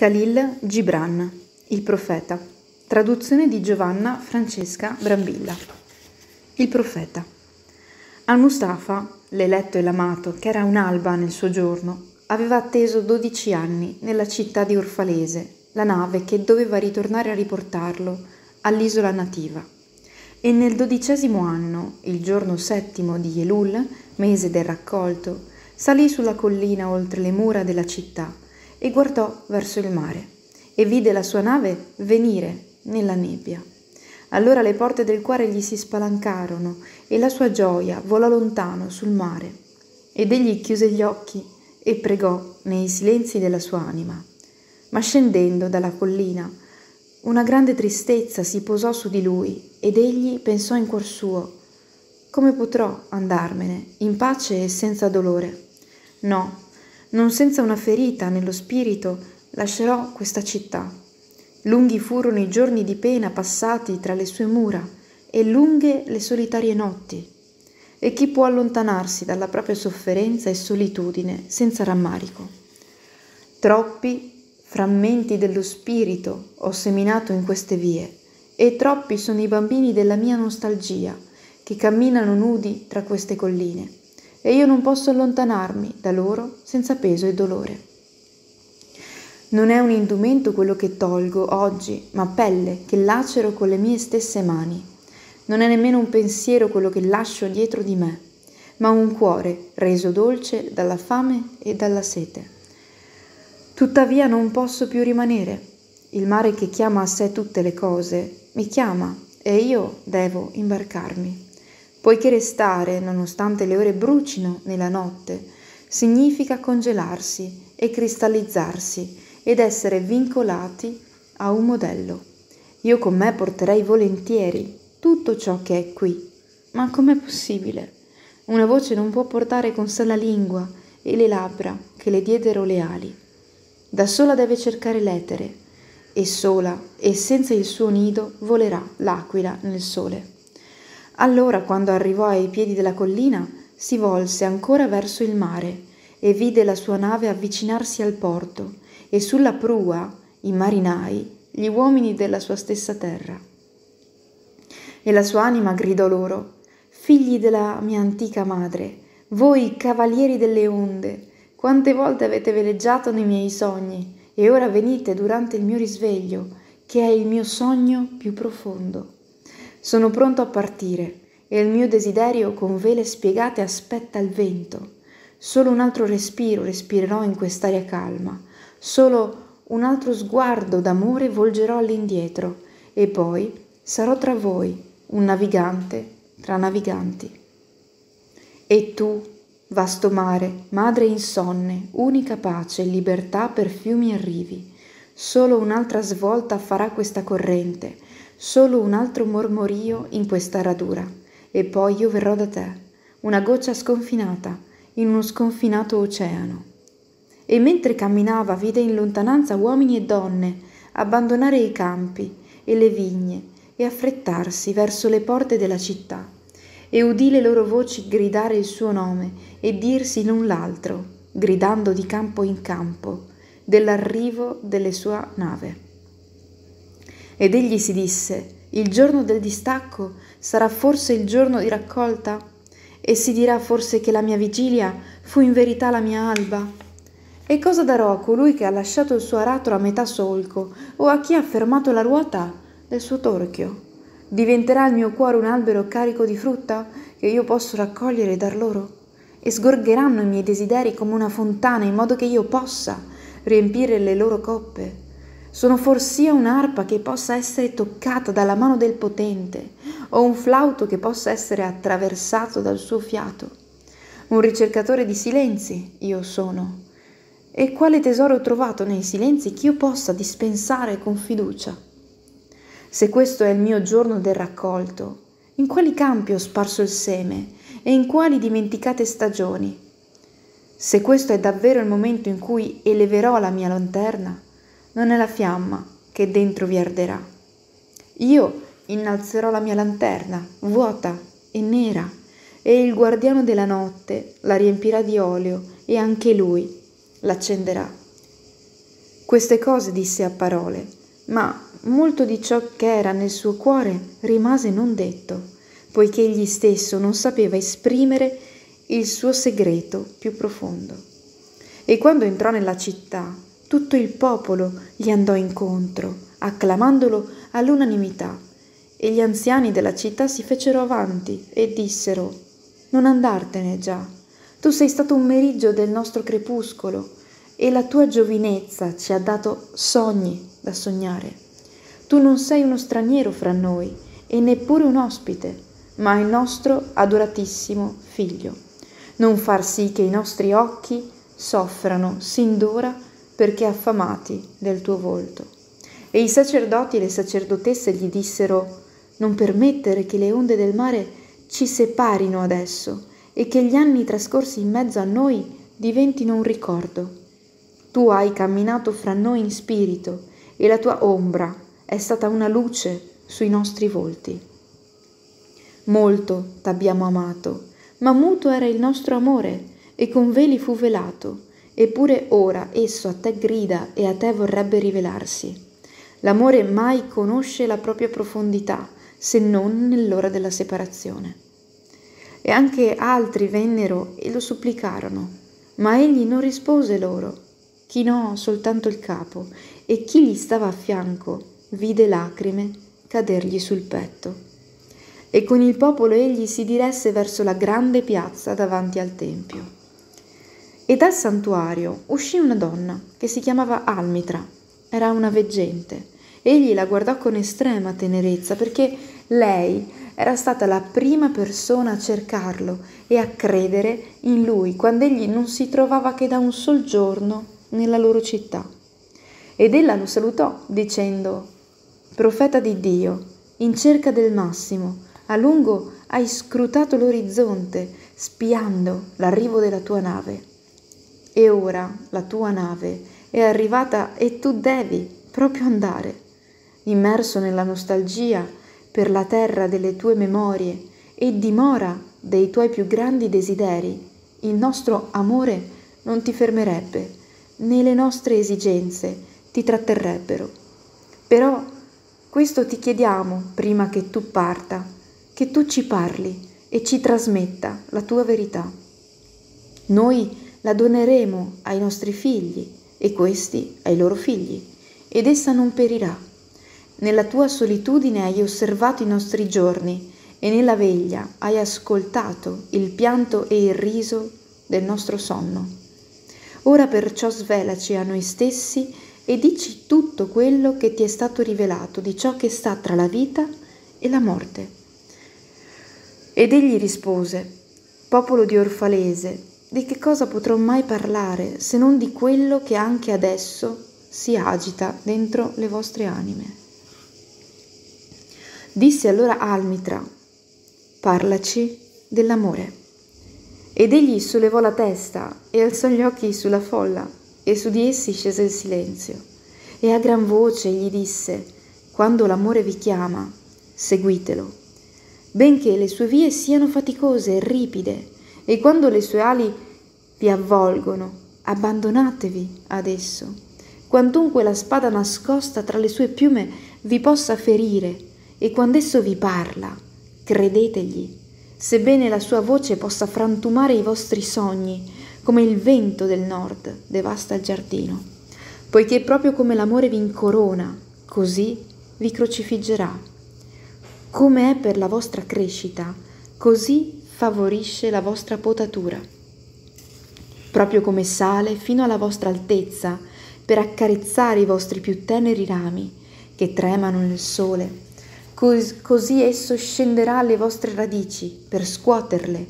Khalil Gibran, Il profeta. Traduzione di Giovanna Francesca Brambilla. Il profeta. Al Mustafa, l'eletto e l'amato, che era un'alba nel suo giorno, aveva atteso dodici anni nella città di Orfalese, la nave che doveva ritornare a riportarlo all'isola nativa. E nel dodicesimo anno, il giorno settimo di Yelul, mese del raccolto, salì sulla collina oltre le mura della città e guardò verso il mare e vide la sua nave venire nella nebbia. Allora le porte del cuore gli si spalancarono e la sua gioia volò lontano sul mare. Ed egli chiuse gli occhi e pregò nei silenzi della sua anima. Ma scendendo dalla collina, una grande tristezza si posò su di lui ed egli pensò in cuor suo, come potrò andarmene in pace e senza dolore? No, non senza una ferita nello spirito, lascerò questa città. Lunghi furono i giorni di pena passati tra le sue mura e lunghe le solitarie notti. E chi può allontanarsi dalla propria sofferenza e solitudine senza rammarico? Troppi frammenti dello spirito ho seminato in queste vie e troppi sono i bambini della mia nostalgia che camminano nudi tra queste colline e io non posso allontanarmi da loro senza peso e dolore. Non è un indumento quello che tolgo oggi, ma pelle che lacero con le mie stesse mani. Non è nemmeno un pensiero quello che lascio dietro di me, ma un cuore reso dolce dalla fame e dalla sete. Tuttavia non posso più rimanere. Il mare che chiama a sé tutte le cose mi chiama e io devo imbarcarmi poiché restare, nonostante le ore brucino nella notte, significa congelarsi e cristallizzarsi ed essere vincolati a un modello. Io con me porterei volentieri tutto ciò che è qui, ma com'è possibile? Una voce non può portare con sé la lingua e le labbra che le diedero le ali. Da sola deve cercare l'etere, e sola e senza il suo nido volerà l'aquila nel sole. Allora, quando arrivò ai piedi della collina, si volse ancora verso il mare e vide la sua nave avvicinarsi al porto e sulla prua i marinai, gli uomini della sua stessa terra. E la sua anima gridò loro, Figli della mia antica madre, voi cavalieri delle onde, quante volte avete veleggiato nei miei sogni, e ora venite durante il mio risveglio, che è il mio sogno più profondo. Sono pronto a partire e il mio desiderio con vele spiegate aspetta il vento. Solo un altro respiro respirerò in quest'aria calma, solo un altro sguardo d'amore volgerò all'indietro e poi sarò tra voi, un navigante tra naviganti. E tu, vasto mare, madre insonne, unica pace e libertà per fiumi e rivi, solo un'altra svolta farà questa corrente Solo un altro mormorio in questa radura, e poi io verrò da te, una goccia sconfinata, in uno sconfinato oceano. E mentre camminava vide in lontananza uomini e donne abbandonare i campi e le vigne e affrettarsi verso le porte della città, e udì le loro voci gridare il suo nome e dirsi l'un l'altro, gridando di campo in campo, dell'arrivo delle sua nave. Ed egli si disse, il giorno del distacco sarà forse il giorno di raccolta? E si dirà forse che la mia vigilia fu in verità la mia alba? E cosa darò a colui che ha lasciato il suo aratro a metà solco o a chi ha fermato la ruota del suo torchio? Diventerà il mio cuore un albero carico di frutta che io posso raccogliere e dar loro? E sgorgeranno i miei desideri come una fontana in modo che io possa riempire le loro coppe? Sono forsia un'arpa che possa essere toccata dalla mano del potente o un flauto che possa essere attraversato dal suo fiato. Un ricercatore di silenzi io sono. E quale tesoro ho trovato nei silenzi che io possa dispensare con fiducia? Se questo è il mio giorno del raccolto, in quali campi ho sparso il seme e in quali dimenticate stagioni? Se questo è davvero il momento in cui eleverò la mia lanterna, non è la fiamma che dentro vi arderà. Io innalzerò la mia lanterna, vuota e nera, e il guardiano della notte la riempirà di olio e anche lui l'accenderà. Queste cose disse a parole, ma molto di ciò che era nel suo cuore rimase non detto, poiché egli stesso non sapeva esprimere il suo segreto più profondo. E quando entrò nella città, tutto il popolo gli andò incontro, acclamandolo all'unanimità. E gli anziani della città si fecero avanti e dissero, Non andartene già, tu sei stato un meriggio del nostro crepuscolo, e la tua giovinezza ci ha dato sogni da sognare. Tu non sei uno straniero fra noi e neppure un ospite, ma il nostro adoratissimo figlio. Non far sì che i nostri occhi soffrano sin d'ora perché affamati del tuo volto. E i sacerdoti e le sacerdotesse gli dissero, non permettere che le onde del mare ci separino adesso e che gli anni trascorsi in mezzo a noi diventino un ricordo. Tu hai camminato fra noi in spirito e la tua ombra è stata una luce sui nostri volti. Molto t'abbiamo amato, ma muto era il nostro amore e con veli fu velato eppure ora esso a te grida e a te vorrebbe rivelarsi. L'amore mai conosce la propria profondità, se non nell'ora della separazione. E anche altri vennero e lo supplicarono, ma egli non rispose loro, chinò soltanto il capo, e chi gli stava a fianco vide lacrime cadergli sul petto. E con il popolo egli si diresse verso la grande piazza davanti al Tempio. E dal santuario uscì una donna che si chiamava Almitra. Era una veggente. Egli la guardò con estrema tenerezza perché lei era stata la prima persona a cercarlo e a credere in lui quando egli non si trovava che da un sol giorno nella loro città. Ed ella lo salutò dicendo, Profeta di Dio, in cerca del massimo, a lungo hai scrutato l'orizzonte, spiando l'arrivo della tua nave. E ora la tua nave è arrivata e tu devi proprio andare, immerso nella nostalgia per la terra delle tue memorie e dimora dei tuoi più grandi desideri. Il nostro amore non ti fermerebbe, né le nostre esigenze ti tratterrebbero. Però questo ti chiediamo prima che tu parta, che tu ci parli e ci trasmetta la tua verità. Noi ti la doneremo ai nostri figli e questi ai loro figli, ed essa non perirà. Nella tua solitudine hai osservato i nostri giorni e nella veglia hai ascoltato il pianto e il riso del nostro sonno. Ora perciò svelaci a noi stessi e dici tutto quello che ti è stato rivelato di ciò che sta tra la vita e la morte. Ed egli rispose, Popolo di Orfalese, di che cosa potrò mai parlare se non di quello che anche adesso si agita dentro le vostre anime? Disse allora Almitra, parlaci dell'amore. Ed egli sollevò la testa e alzò gli occhi sulla folla e su di essi scese il silenzio. E a gran voce gli disse, quando l'amore vi chiama, seguitelo, benché le sue vie siano faticose e ripide, e quando le sue ali vi avvolgono, abbandonatevi ad esso. Quantunque la spada nascosta tra le sue piume vi possa ferire, e quando esso vi parla, credetegli, sebbene la sua voce possa frantumare i vostri sogni, come il vento del nord devasta il giardino. Poiché proprio come l'amore vi incorona, così vi crocifiggerà. Come è per la vostra crescita, così favorisce la vostra potatura, proprio come sale fino alla vostra altezza per accarezzare i vostri più teneri rami che tremano nel sole. Cos- così esso scenderà alle vostre radici per scuoterle,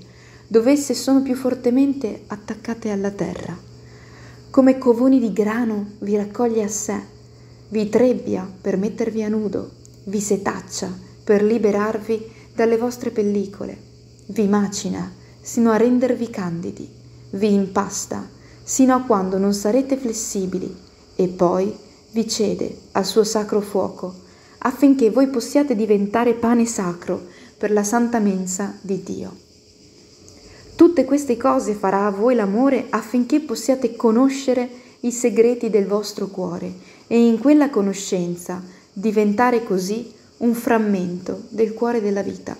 dove esse sono più fortemente attaccate alla terra. Come covoni di grano vi raccoglie a sé, vi trebbia per mettervi a nudo, vi setaccia per liberarvi dalle vostre pellicole vi macina sino a rendervi candidi, vi impasta sino a quando non sarete flessibili e poi vi cede al suo sacro fuoco affinché voi possiate diventare pane sacro per la santa mensa di Dio. Tutte queste cose farà a voi l'amore affinché possiate conoscere i segreti del vostro cuore e in quella conoscenza diventare così un frammento del cuore della vita.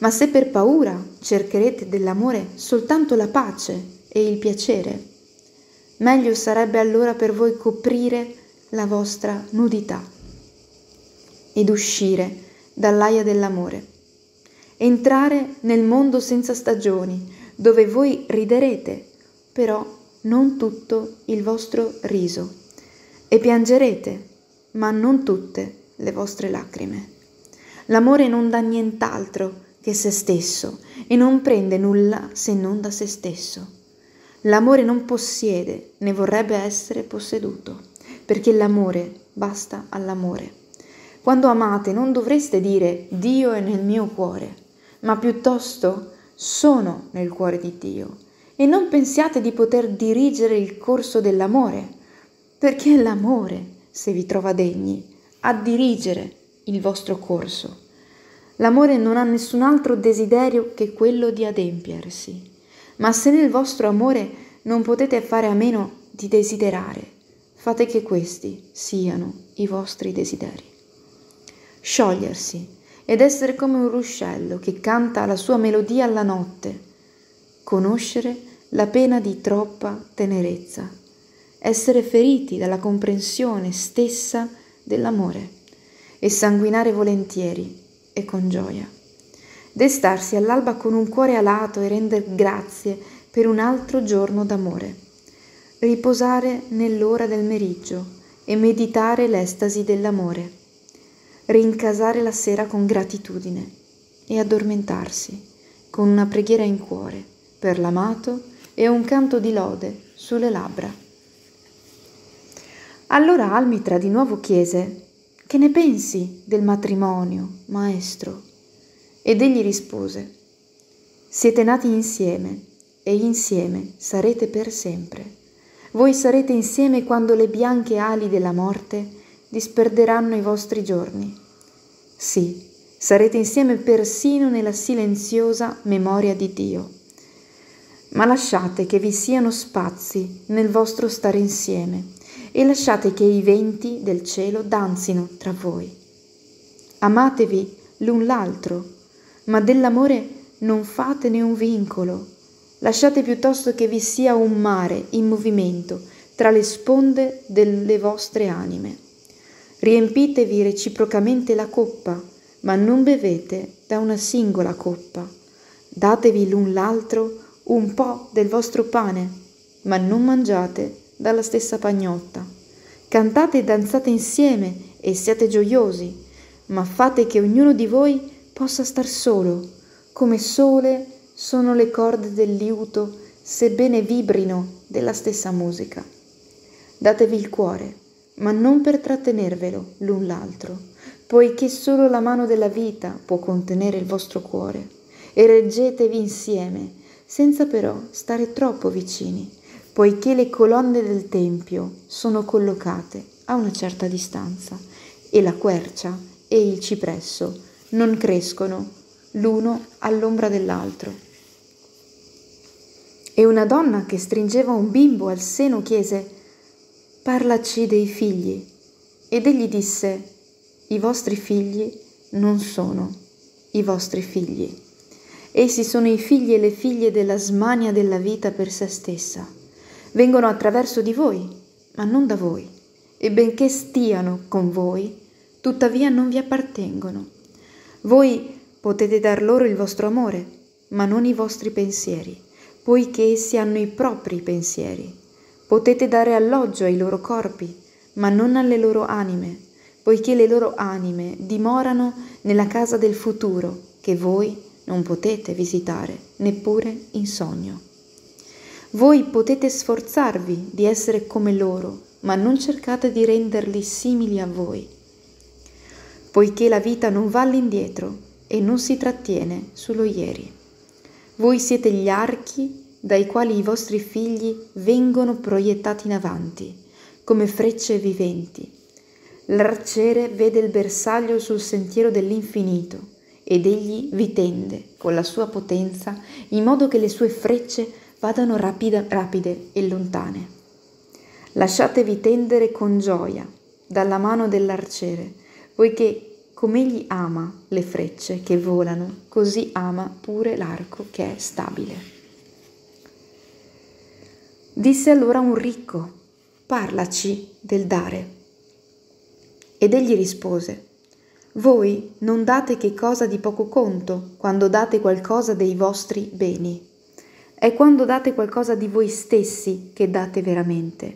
Ma se per paura cercherete dell'amore soltanto la pace e il piacere, meglio sarebbe allora per voi coprire la vostra nudità ed uscire dall'aia dell'amore, entrare nel mondo senza stagioni, dove voi riderete, però non tutto il vostro riso, e piangerete, ma non tutte le vostre lacrime. L'amore non dà nient'altro che se stesso e non prende nulla se non da se stesso. L'amore non possiede né vorrebbe essere posseduto, perché l'amore basta all'amore. Quando amate non dovreste dire Dio è nel mio cuore, ma piuttosto sono nel cuore di Dio e non pensiate di poter dirigere il corso dell'amore, perché è l'amore, se vi trova degni, a dirigere il vostro corso. L'amore non ha nessun altro desiderio che quello di adempiersi. Ma se nel vostro amore non potete fare a meno di desiderare, fate che questi siano i vostri desideri. Sciogliersi ed essere come un ruscello che canta la sua melodia alla notte. Conoscere la pena di troppa tenerezza. Essere feriti dalla comprensione stessa dell'amore e sanguinare volentieri e con gioia. Destarsi all'alba con un cuore alato e render grazie per un altro giorno d'amore. Riposare nell'ora del meriggio e meditare l'estasi dell'amore. Rincasare la sera con gratitudine e addormentarsi con una preghiera in cuore per l'amato e un canto di lode sulle labbra. Allora Almitra di nuovo chiese che ne pensi del matrimonio, maestro? Ed egli rispose, Siete nati insieme e insieme sarete per sempre. Voi sarete insieme quando le bianche ali della morte disperderanno i vostri giorni. Sì, sarete insieme persino nella silenziosa memoria di Dio. Ma lasciate che vi siano spazi nel vostro stare insieme e lasciate che i venti del cielo danzino tra voi. Amatevi l'un l'altro, ma dell'amore non fatene un vincolo. Lasciate piuttosto che vi sia un mare in movimento tra le sponde delle vostre anime. Riempitevi reciprocamente la coppa, ma non bevete da una singola coppa. Datevi l'un l'altro un po' del vostro pane, ma non mangiate dalla stessa pagnotta. Cantate e danzate insieme e siate gioiosi, ma fate che ognuno di voi possa star solo, come sole sono le corde del liuto, sebbene vibrino della stessa musica. Datevi il cuore, ma non per trattenervelo l'un l'altro, poiché solo la mano della vita può contenere il vostro cuore, e reggetevi insieme, senza però stare troppo vicini poiché le colonne del tempio sono collocate a una certa distanza e la quercia e il cipresso non crescono l'uno all'ombra dell'altro. E una donna che stringeva un bimbo al seno chiese, parlaci dei figli. Ed egli disse, i vostri figli non sono i vostri figli. Essi sono i figli e le figlie della smania della vita per se stessa vengono attraverso di voi, ma non da voi, e benché stiano con voi, tuttavia non vi appartengono. Voi potete dar loro il vostro amore, ma non i vostri pensieri, poiché essi hanno i propri pensieri. Potete dare alloggio ai loro corpi, ma non alle loro anime, poiché le loro anime dimorano nella casa del futuro che voi non potete visitare neppure in sogno. Voi potete sforzarvi di essere come loro, ma non cercate di renderli simili a voi, poiché la vita non va all'indietro e non si trattiene sullo ieri. Voi siete gli archi dai quali i vostri figli vengono proiettati in avanti, come frecce viventi. L'arciere vede il bersaglio sul sentiero dell'infinito ed egli vi tende con la sua potenza in modo che le sue frecce vadano rapida, rapide e lontane. Lasciatevi tendere con gioia dalla mano dell'arciere, poiché come egli ama le frecce che volano, così ama pure l'arco che è stabile. Disse allora un ricco, parlaci del dare. Ed egli rispose, voi non date che cosa di poco conto quando date qualcosa dei vostri beni. È quando date qualcosa di voi stessi che date veramente.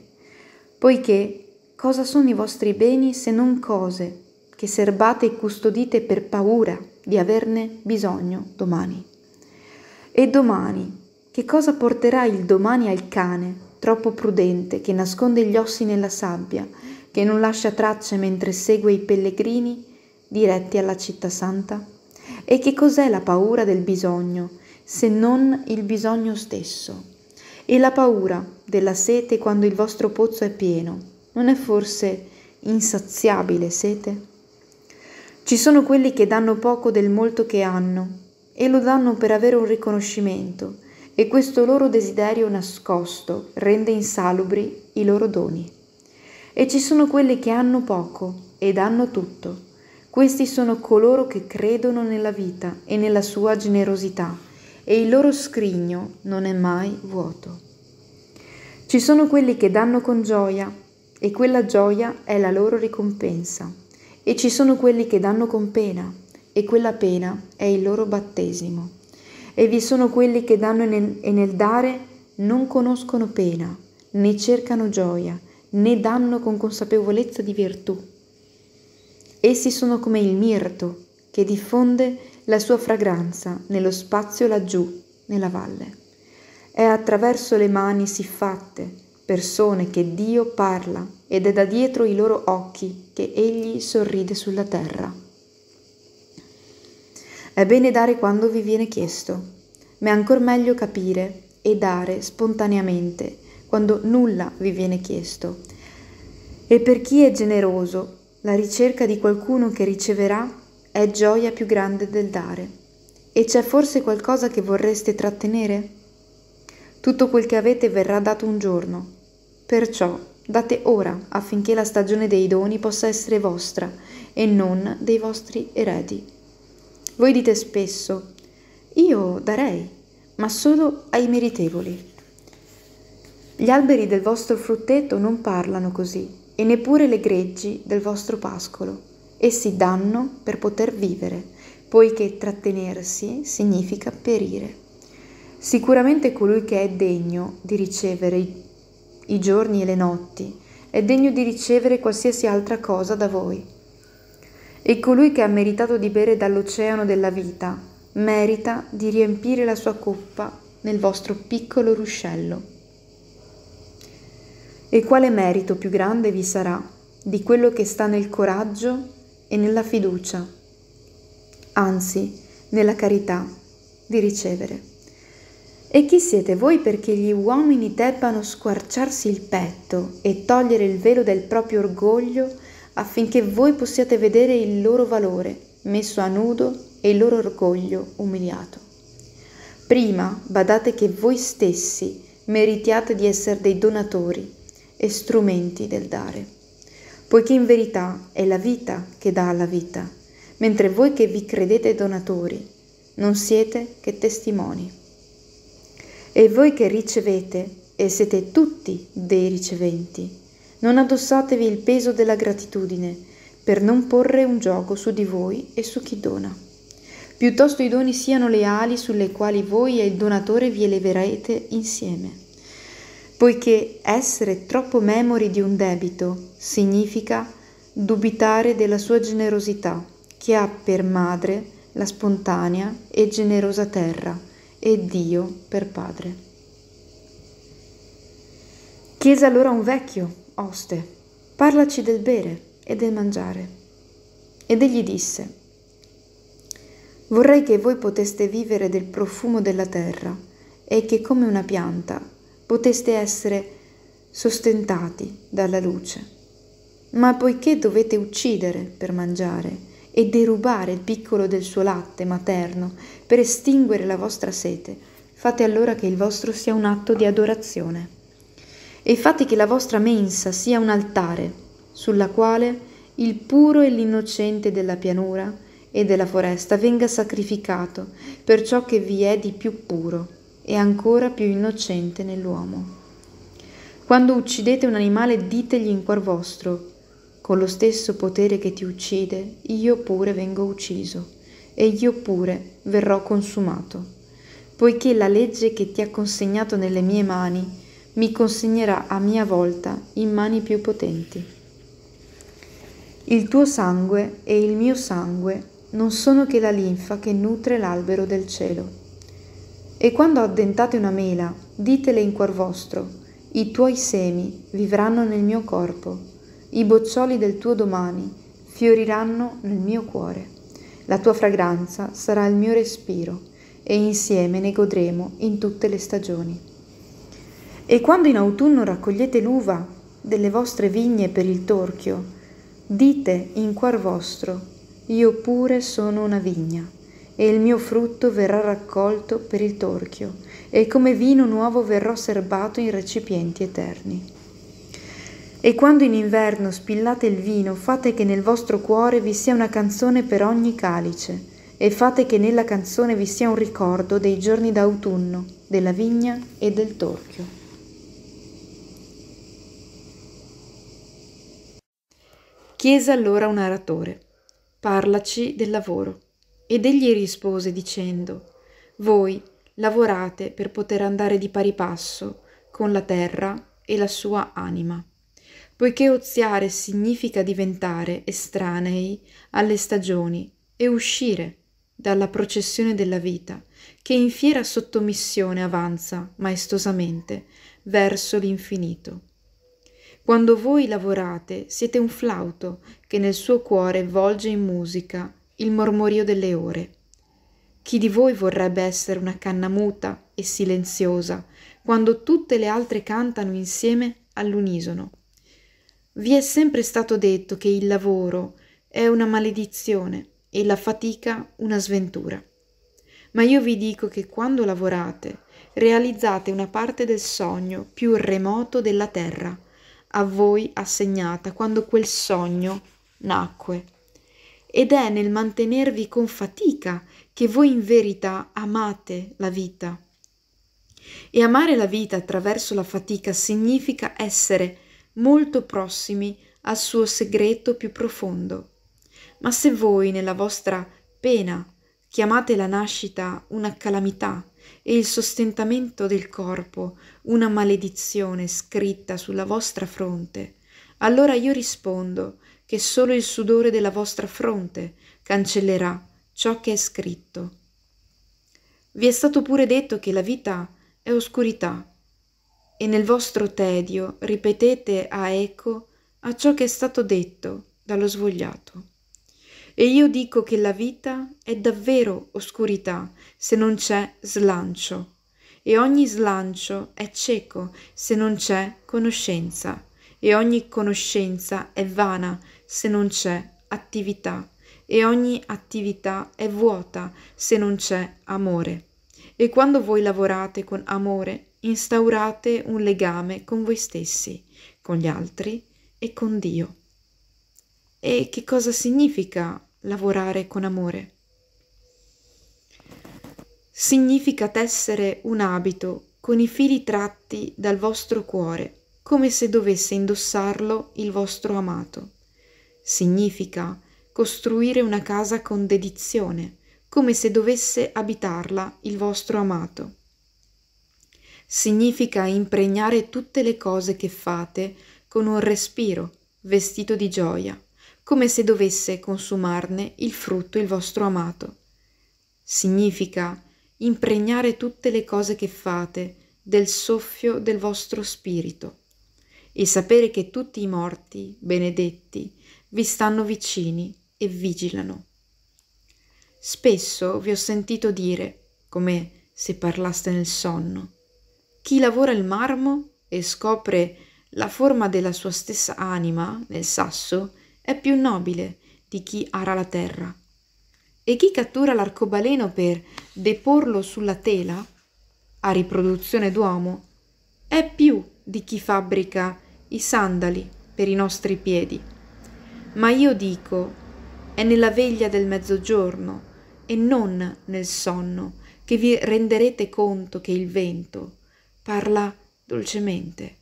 Poiché cosa sono i vostri beni se non cose che serbate e custodite per paura di averne bisogno domani? E domani, che cosa porterà il domani al cane, troppo prudente, che nasconde gli ossi nella sabbia, che non lascia tracce mentre segue i pellegrini diretti alla città santa? E che cos'è la paura del bisogno? se non il bisogno stesso. E la paura della sete quando il vostro pozzo è pieno, non è forse insaziabile sete? Ci sono quelli che danno poco del molto che hanno e lo danno per avere un riconoscimento e questo loro desiderio nascosto rende insalubri i loro doni. E ci sono quelli che hanno poco e danno tutto. Questi sono coloro che credono nella vita e nella sua generosità e il loro scrigno non è mai vuoto. Ci sono quelli che danno con gioia e quella gioia è la loro ricompensa e ci sono quelli che danno con pena e quella pena è il loro battesimo. E vi sono quelli che danno nel, e nel dare non conoscono pena, né cercano gioia, né danno con consapevolezza di virtù. Essi sono come il mirto che diffonde la sua fragranza nello spazio laggiù, nella valle. È attraverso le mani siffatte, persone che Dio parla ed è da dietro i loro occhi che Egli sorride sulla terra. È bene dare quando vi viene chiesto, ma è ancora meglio capire e dare spontaneamente quando nulla vi viene chiesto. E per chi è generoso, la ricerca di qualcuno che riceverà è gioia più grande del dare. E c'è forse qualcosa che vorreste trattenere? Tutto quel che avete verrà dato un giorno. Perciò date ora affinché la stagione dei doni possa essere vostra e non dei vostri eredi. Voi dite spesso, io darei, ma solo ai meritevoli. Gli alberi del vostro frutteto non parlano così, e neppure le greggi del vostro pascolo. Essi danno per poter vivere, poiché trattenersi significa perire. Sicuramente colui che è degno di ricevere i giorni e le notti è degno di ricevere qualsiasi altra cosa da voi. E colui che ha meritato di bere dall'oceano della vita merita di riempire la sua coppa nel vostro piccolo ruscello. E quale merito più grande vi sarà di quello che sta nel coraggio e nella fiducia, anzi nella carità di ricevere. E chi siete voi perché gli uomini debbano squarciarsi il petto e togliere il velo del proprio orgoglio affinché voi possiate vedere il loro valore messo a nudo e il loro orgoglio umiliato? Prima badate che voi stessi meritiate di essere dei donatori e strumenti del dare poiché in verità è la vita che dà alla vita, mentre voi che vi credete donatori non siete che testimoni. E voi che ricevete e siete tutti dei riceventi, non addossatevi il peso della gratitudine per non porre un gioco su di voi e su chi dona. Piuttosto i doni siano le ali sulle quali voi e il donatore vi eleverete insieme, poiché essere troppo memori di un debito significa dubitare della sua generosità, che ha per madre la spontanea e generosa terra e Dio per padre. Chiese allora un vecchio, oste, parlaci del bere e del mangiare. Ed egli disse, Vorrei che voi poteste vivere del profumo della terra e che come una pianta poteste essere sostentati dalla luce. Ma poiché dovete uccidere per mangiare e derubare il piccolo del suo latte materno per estinguere la vostra sete, fate allora che il vostro sia un atto di adorazione. E fate che la vostra mensa sia un altare, sulla quale il puro e l'innocente della pianura e della foresta venga sacrificato per ciò che vi è di più puro e ancora più innocente nell'uomo. Quando uccidete un animale ditegli in cuor vostro, con lo stesso potere che ti uccide, io pure vengo ucciso, e io pure verrò consumato, poiché la legge che ti ha consegnato nelle mie mani mi consegnerà a mia volta in mani più potenti. Il tuo sangue e il mio sangue non sono che la linfa che nutre l'albero del cielo. E quando addentate una mela, ditele in cuor vostro, i tuoi semi vivranno nel mio corpo i boccioli del tuo domani fioriranno nel mio cuore. La tua fragranza sarà il mio respiro e insieme ne godremo in tutte le stagioni. E quando in autunno raccogliete l'uva delle vostre vigne per il torchio, dite in cuor vostro, io pure sono una vigna e il mio frutto verrà raccolto per il torchio, e come vino nuovo verrò serbato in recipienti eterni. E quando in inverno spillate il vino, fate che nel vostro cuore vi sia una canzone per ogni calice, e fate che nella canzone vi sia un ricordo dei giorni d'autunno, della vigna e del torchio. Chiese allora un aratore, parlaci del lavoro. Ed egli rispose dicendo, voi lavorate per poter andare di pari passo con la terra e la sua anima poiché oziare significa diventare estranei alle stagioni e uscire dalla processione della vita, che in fiera sottomissione avanza maestosamente verso l'infinito. Quando voi lavorate siete un flauto che nel suo cuore volge in musica il mormorio delle ore. Chi di voi vorrebbe essere una canna muta e silenziosa, quando tutte le altre cantano insieme all'unisono? Vi è sempre stato detto che il lavoro è una maledizione e la fatica una sventura. Ma io vi dico che quando lavorate realizzate una parte del sogno più remoto della terra, a voi assegnata quando quel sogno nacque. Ed è nel mantenervi con fatica che voi in verità amate la vita. E amare la vita attraverso la fatica significa essere molto prossimi al suo segreto più profondo. Ma se voi nella vostra pena chiamate la nascita una calamità e il sostentamento del corpo una maledizione scritta sulla vostra fronte, allora io rispondo che solo il sudore della vostra fronte cancellerà ciò che è scritto. Vi è stato pure detto che la vita è oscurità e nel vostro tedio ripetete a eco a ciò che è stato detto dallo svogliato. E io dico che la vita è davvero oscurità se non c'è slancio, e ogni slancio è cieco se non c'è conoscenza, e ogni conoscenza è vana se non c'è attività, e ogni attività è vuota se non c'è amore. E quando voi lavorate con amore, instaurate un legame con voi stessi, con gli altri e con Dio. E che cosa significa lavorare con amore? Significa tessere un abito con i fili tratti dal vostro cuore, come se dovesse indossarlo il vostro amato. Significa costruire una casa con dedizione, come se dovesse abitarla il vostro amato significa impregnare tutte le cose che fate con un respiro vestito di gioia, come se dovesse consumarne il frutto il vostro amato. Significa impregnare tutte le cose che fate del soffio del vostro spirito e sapere che tutti i morti, benedetti, vi stanno vicini e vigilano. Spesso vi ho sentito dire, come se parlaste nel sonno, chi lavora il marmo e scopre la forma della sua stessa anima nel sasso è più nobile di chi ara la terra. E chi cattura l'arcobaleno per deporlo sulla tela, a riproduzione d'uomo, è più di chi fabbrica i sandali per i nostri piedi. Ma io dico, è nella veglia del mezzogiorno e non nel sonno che vi renderete conto che il vento, parla dolcemente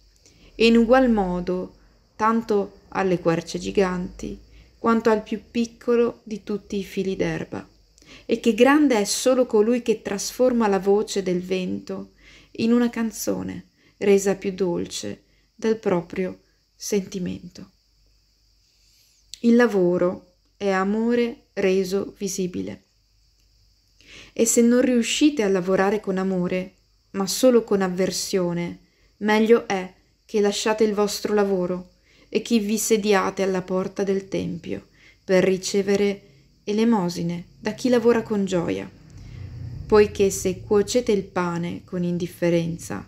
e in ugual modo tanto alle querce giganti quanto al più piccolo di tutti i fili d'erba e che grande è solo colui che trasforma la voce del vento in una canzone resa più dolce dal proprio sentimento. Il lavoro è amore reso visibile. E se non riuscite a lavorare con amore, ma solo con avversione, meglio è che lasciate il vostro lavoro e che vi sediate alla porta del Tempio per ricevere elemosine da chi lavora con gioia, poiché se cuocete il pane con indifferenza,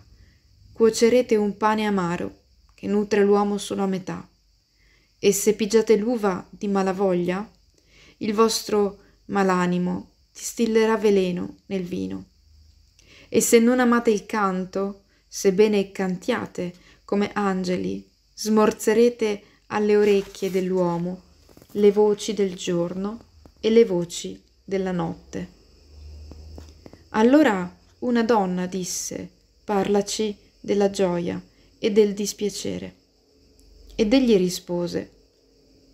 cuocerete un pane amaro che nutre l'uomo solo a metà. E se pigiate l'uva di malavoglia, il vostro malanimo distillerà veleno nel vino e se non amate il canto, sebbene cantiate come angeli, smorzerete alle orecchie dell'uomo le voci del giorno e le voci della notte. Allora una donna disse, parlaci della gioia e del dispiacere. Ed egli rispose,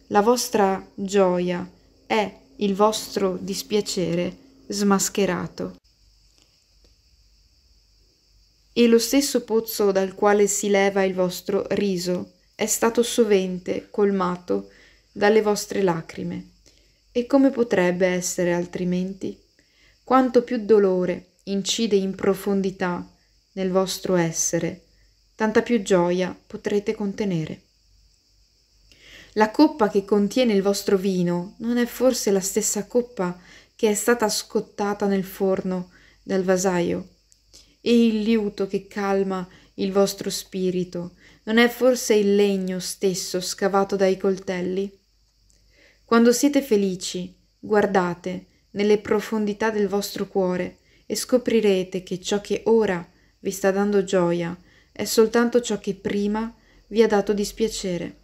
la vostra gioia è il vostro dispiacere smascherato e lo stesso pozzo dal quale si leva il vostro riso è stato sovente colmato dalle vostre lacrime. E come potrebbe essere altrimenti? Quanto più dolore incide in profondità nel vostro essere, tanta più gioia potrete contenere. La coppa che contiene il vostro vino non è forse la stessa coppa che è stata scottata nel forno dal vasaio e il liuto che calma il vostro spirito non è forse il legno stesso scavato dai coltelli? Quando siete felici, guardate nelle profondità del vostro cuore e scoprirete che ciò che ora vi sta dando gioia è soltanto ciò che prima vi ha dato dispiacere.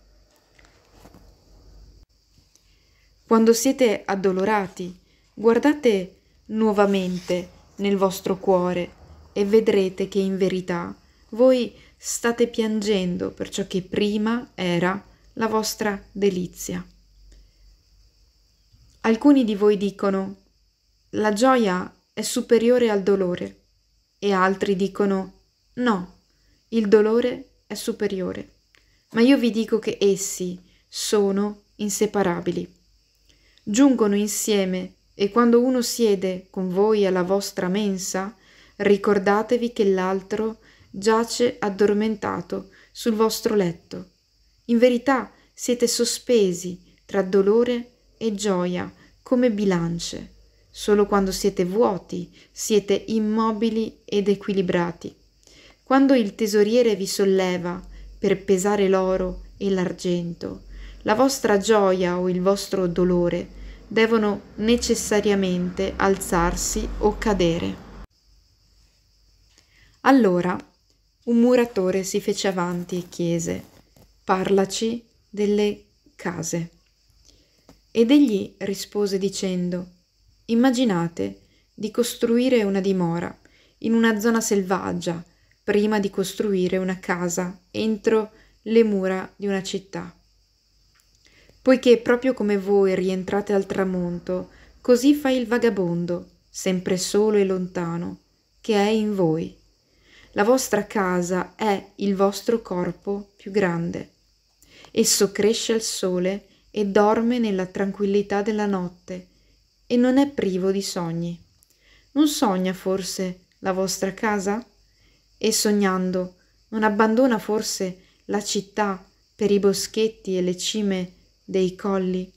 Quando siete addolorati, guardate nuovamente nel vostro cuore e vedrete che in verità voi state piangendo per ciò che prima era la vostra delizia. Alcuni di voi dicono la gioia è superiore al dolore e altri dicono no, il dolore è superiore, ma io vi dico che essi sono inseparabili. Giungono insieme e quando uno siede con voi alla vostra mensa, ricordatevi che l'altro giace addormentato sul vostro letto. In verità siete sospesi tra dolore e gioia come bilance. Solo quando siete vuoti siete immobili ed equilibrati. Quando il tesoriere vi solleva per pesare l'oro e l'argento, la vostra gioia o il vostro dolore devono necessariamente alzarsi o cadere. Allora un muratore si fece avanti e chiese Parlaci delle case. Ed egli rispose dicendo Immaginate di costruire una dimora in una zona selvaggia prima di costruire una casa entro le mura di una città. Poiché proprio come voi rientrate al tramonto, così fa il vagabondo, sempre solo e lontano, che è in voi. La vostra casa è il vostro corpo più grande. Esso cresce al sole e dorme nella tranquillità della notte e non è privo di sogni. Non sogna forse la vostra casa? E sognando, non abbandona forse la città per i boschetti e le cime dei colli?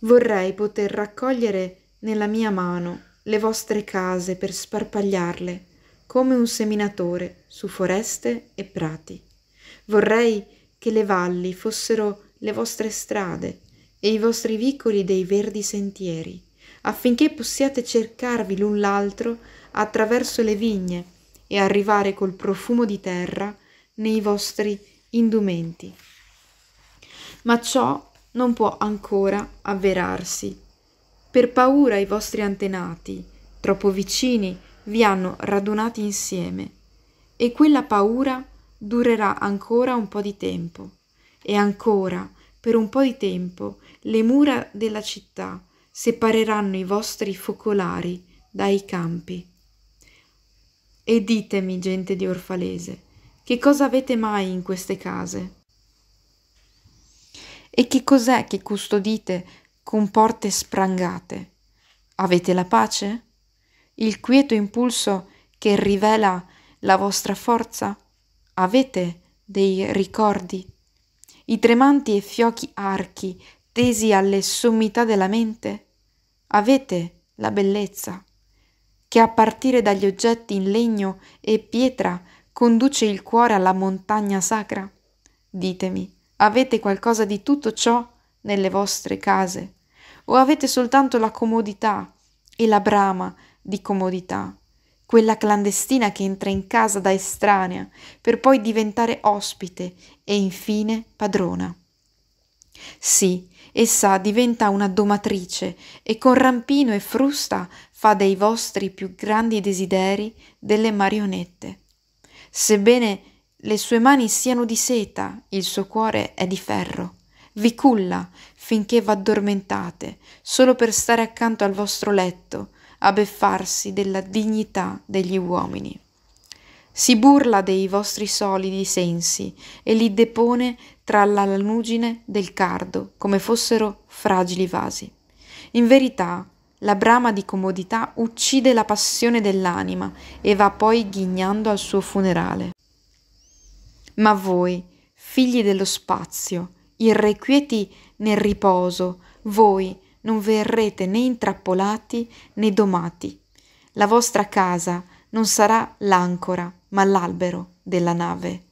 Vorrei poter raccogliere nella mia mano le vostre case per sparpagliarle come un seminatore su foreste e prati. Vorrei che le valli fossero le vostre strade e i vostri vicoli dei verdi sentieri, affinché possiate cercarvi l'un l'altro attraverso le vigne e arrivare col profumo di terra nei vostri indumenti. Ma ciò non può ancora avverarsi. Per paura i vostri antenati, troppo vicini vi hanno radunati insieme e quella paura durerà ancora un po' di tempo e ancora per un po' di tempo le mura della città separeranno i vostri focolari dai campi. E ditemi, gente di Orfalese, che cosa avete mai in queste case? E che cos'è che custodite con porte sprangate? Avete la pace? il quieto impulso che rivela la vostra forza? Avete dei ricordi? I tremanti e fiochi archi tesi alle sommità della mente? Avete la bellezza, che a partire dagli oggetti in legno e pietra conduce il cuore alla montagna sacra? Ditemi, avete qualcosa di tutto ciò nelle vostre case? O avete soltanto la comodità e la brama di comodità, quella clandestina che entra in casa da estranea per poi diventare ospite e infine padrona. Sì, essa diventa una domatrice e con rampino e frusta fa dei vostri più grandi desideri delle marionette. Sebbene le sue mani siano di seta, il suo cuore è di ferro. Vi culla finché v'addormentate, solo per stare accanto al vostro letto a beffarsi della dignità degli uomini. Si burla dei vostri solidi sensi e li depone tra la lanugine del cardo come fossero fragili vasi. In verità, la brama di comodità uccide la passione dell'anima e va poi ghignando al suo funerale. Ma voi, figli dello spazio, irrequieti nel riposo, voi, non verrete né intrappolati né domati. La vostra casa non sarà l'ancora, ma l'albero della nave.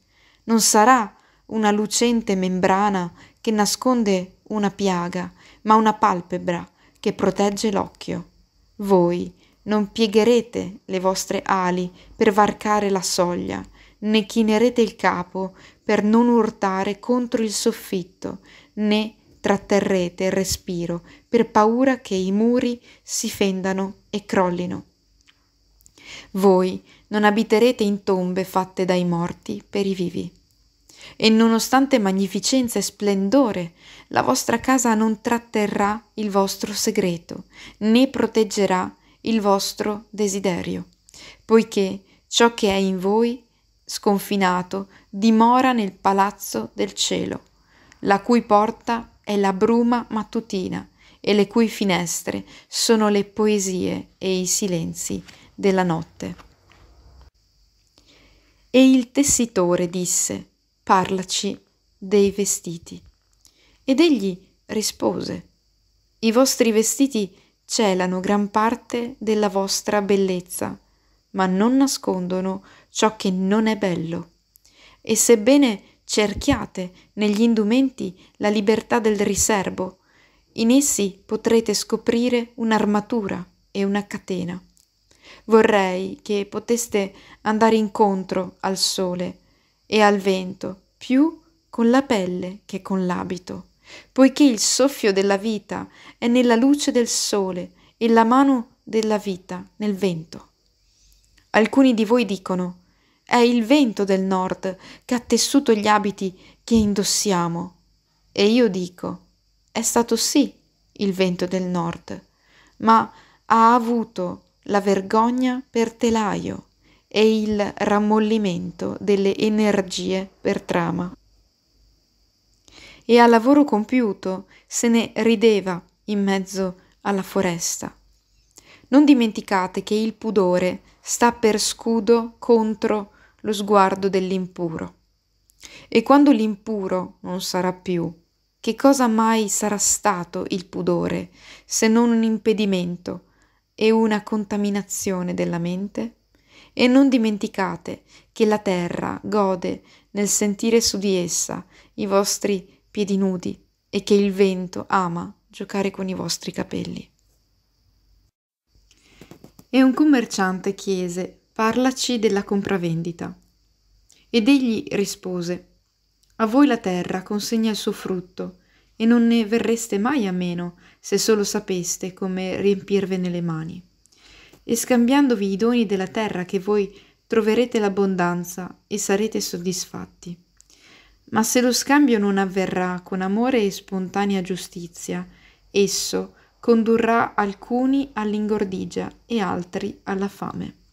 Non sarà una lucente membrana che nasconde una piaga, ma una palpebra che protegge l'occhio. Voi non piegherete le vostre ali per varcare la soglia, né chinerete il capo per non urtare contro il soffitto, né tratterrete il respiro per paura che i muri si fendano e crollino. Voi non abiterete in tombe fatte dai morti per i vivi. E nonostante magnificenza e splendore, la vostra casa non tratterrà il vostro segreto, né proteggerà il vostro desiderio, poiché ciò che è in voi sconfinato dimora nel palazzo del cielo, la cui porta è la bruma mattutina e le cui finestre sono le poesie e i silenzi della notte. E il tessitore disse, parlaci dei vestiti. Ed egli rispose, i vostri vestiti celano gran parte della vostra bellezza, ma non nascondono ciò che non è bello. E sebbene Cerchiate negli indumenti la libertà del riserbo. In essi potrete scoprire un'armatura e una catena. Vorrei che poteste andare incontro al sole e al vento più con la pelle che con l'abito, poiché il soffio della vita è nella luce del sole e la mano della vita nel vento. Alcuni di voi dicono è il vento del nord che ha tessuto gli abiti che indossiamo. E io dico, è stato sì il vento del nord, ma ha avuto la vergogna per telaio e il rammollimento delle energie per trama. E a lavoro compiuto se ne rideva in mezzo alla foresta. Non dimenticate che il pudore sta per scudo contro lo sguardo dell'impuro. E quando l'impuro non sarà più, che cosa mai sarà stato il pudore se non un impedimento e una contaminazione della mente? E non dimenticate che la terra gode nel sentire su di essa i vostri piedi nudi e che il vento ama giocare con i vostri capelli. E un commerciante chiese parlaci della compravendita. Ed egli rispose, A voi la terra consegna il suo frutto, e non ne verreste mai a meno, se solo sapeste come riempirvene le mani. E scambiandovi i doni della terra che voi troverete l'abbondanza e sarete soddisfatti. Ma se lo scambio non avverrà con amore e spontanea giustizia, esso condurrà alcuni all'ingordigia e altri alla fame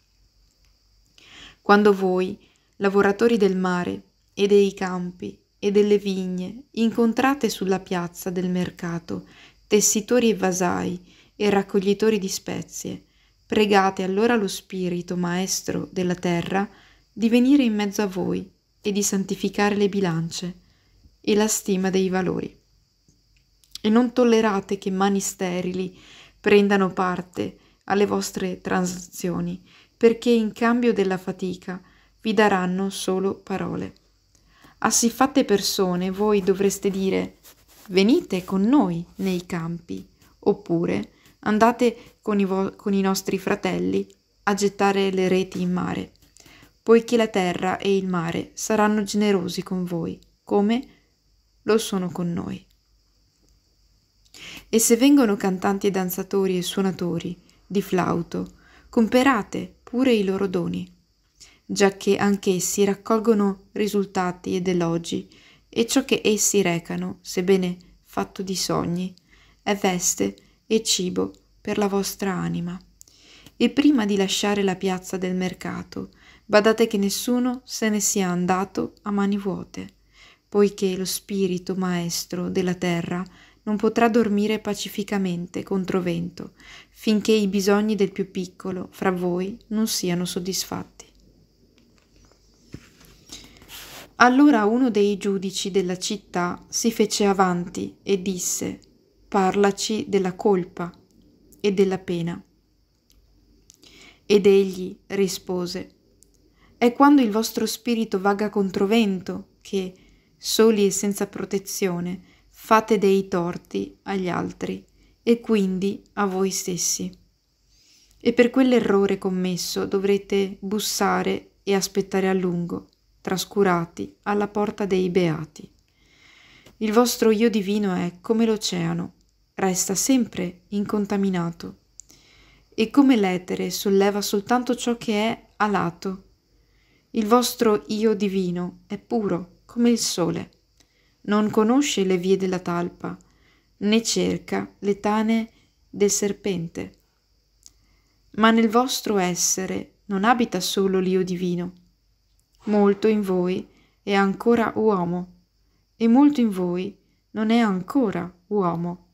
quando voi, lavoratori del mare e dei campi e delle vigne, incontrate sulla piazza del mercato tessitori e vasai e raccoglitori di spezie, pregate allora lo Spirito Maestro della terra di venire in mezzo a voi e di santificare le bilance e la stima dei valori. E non tollerate che mani sterili prendano parte alle vostre transazioni, perché in cambio della fatica vi daranno solo parole. A siffatte persone voi dovreste dire venite con noi nei campi, oppure andate con i, vo- con i nostri fratelli a gettare le reti in mare, poiché la terra e il mare saranno generosi con voi, come lo sono con noi. E se vengono cantanti e danzatori e suonatori di flauto, comperate pure i loro doni, giacché anch'essi raccolgono risultati ed elogi, e ciò che essi recano, sebbene fatto di sogni, è veste e cibo per la vostra anima. E prima di lasciare la piazza del mercato, badate che nessuno se ne sia andato a mani vuote, poiché lo spirito maestro della terra non potrà dormire pacificamente contro vento, finché i bisogni del più piccolo fra voi non siano soddisfatti. Allora uno dei giudici della città si fece avanti e disse, parlaci della colpa e della pena. Ed egli rispose, è quando il vostro spirito vaga contro vento che, soli e senza protezione, fate dei torti agli altri e quindi a voi stessi. E per quell'errore commesso dovrete bussare e aspettare a lungo, trascurati, alla porta dei beati. Il vostro io divino è come l'oceano, resta sempre incontaminato e come l'etere solleva soltanto ciò che è alato. Il vostro io divino è puro come il sole, non conosce le vie della talpa, né cerca le tane del serpente. Ma nel vostro essere non abita solo l'io divino, molto in voi è ancora uomo, e molto in voi non è ancora uomo,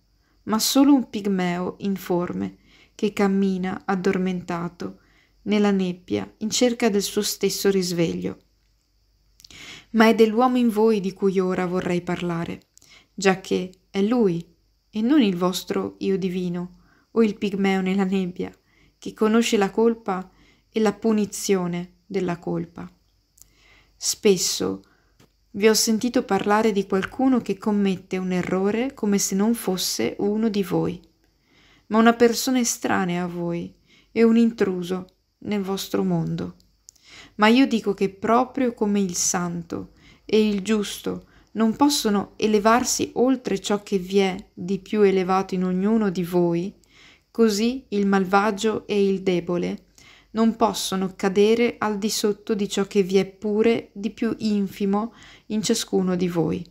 ma solo un pigmeo informe che cammina addormentato nella nebbia in cerca del suo stesso risveglio. Ma è dell'uomo in voi di cui ora vorrei parlare, giacché è lui e non il vostro io divino o il pigmeo nella nebbia, che conosce la colpa e la punizione della colpa. Spesso vi ho sentito parlare di qualcuno che commette un errore come se non fosse uno di voi, ma una persona estranea a voi e un intruso nel vostro mondo. Ma io dico che proprio come il santo e il giusto non possono elevarsi oltre ciò che vi è di più elevato in ognuno di voi, così il malvagio e il debole non possono cadere al di sotto di ciò che vi è pure di più infimo in ciascuno di voi.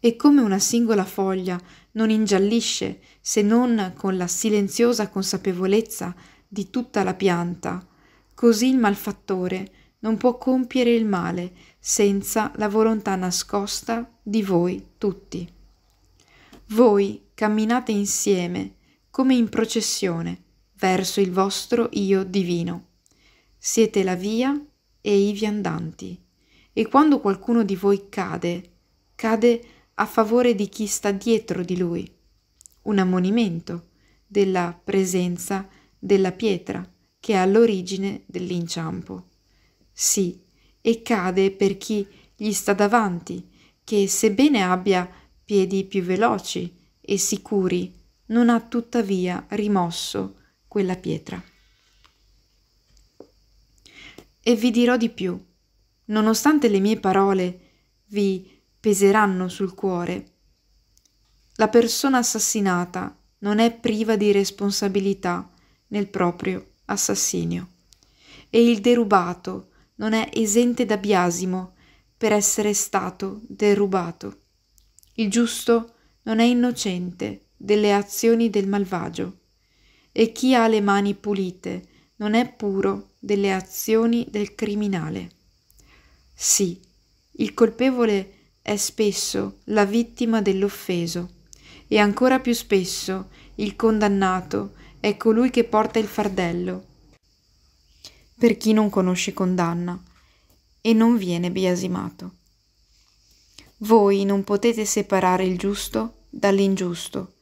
E come una singola foglia non ingiallisce se non con la silenziosa consapevolezza di tutta la pianta, così il malfattore non può compiere il male senza la volontà nascosta di voi tutti. Voi camminate insieme come in processione verso il vostro io divino. Siete la via e i viandanti. E quando qualcuno di voi cade, cade a favore di chi sta dietro di lui. Un ammonimento della presenza della pietra che è all'origine dell'inciampo. Sì, e cade per chi gli sta davanti, che sebbene abbia piedi più veloci e sicuri, non ha tuttavia rimosso quella pietra. E vi dirò di più, nonostante le mie parole vi peseranno sul cuore, la persona assassinata non è priva di responsabilità nel proprio assassinio e il derubato non è esente da biasimo per essere stato derubato. Il giusto non è innocente delle azioni del malvagio e chi ha le mani pulite non è puro delle azioni del criminale. Sì, il colpevole è spesso la vittima dell'offeso e ancora più spesso il condannato è colui che porta il fardello per chi non conosce condanna e non viene biasimato. Voi non potete separare il giusto dall'ingiusto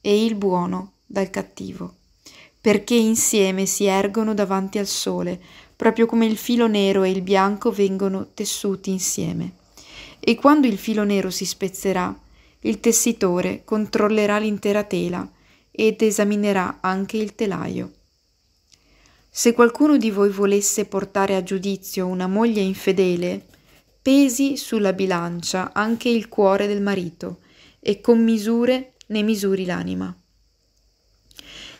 e il buono dal cattivo, perché insieme si ergono davanti al sole, proprio come il filo nero e il bianco vengono tessuti insieme. E quando il filo nero si spezzerà, il tessitore controllerà l'intera tela ed esaminerà anche il telaio. Se qualcuno di voi volesse portare a giudizio una moglie infedele, pesi sulla bilancia anche il cuore del marito, e con misure ne misuri l'anima.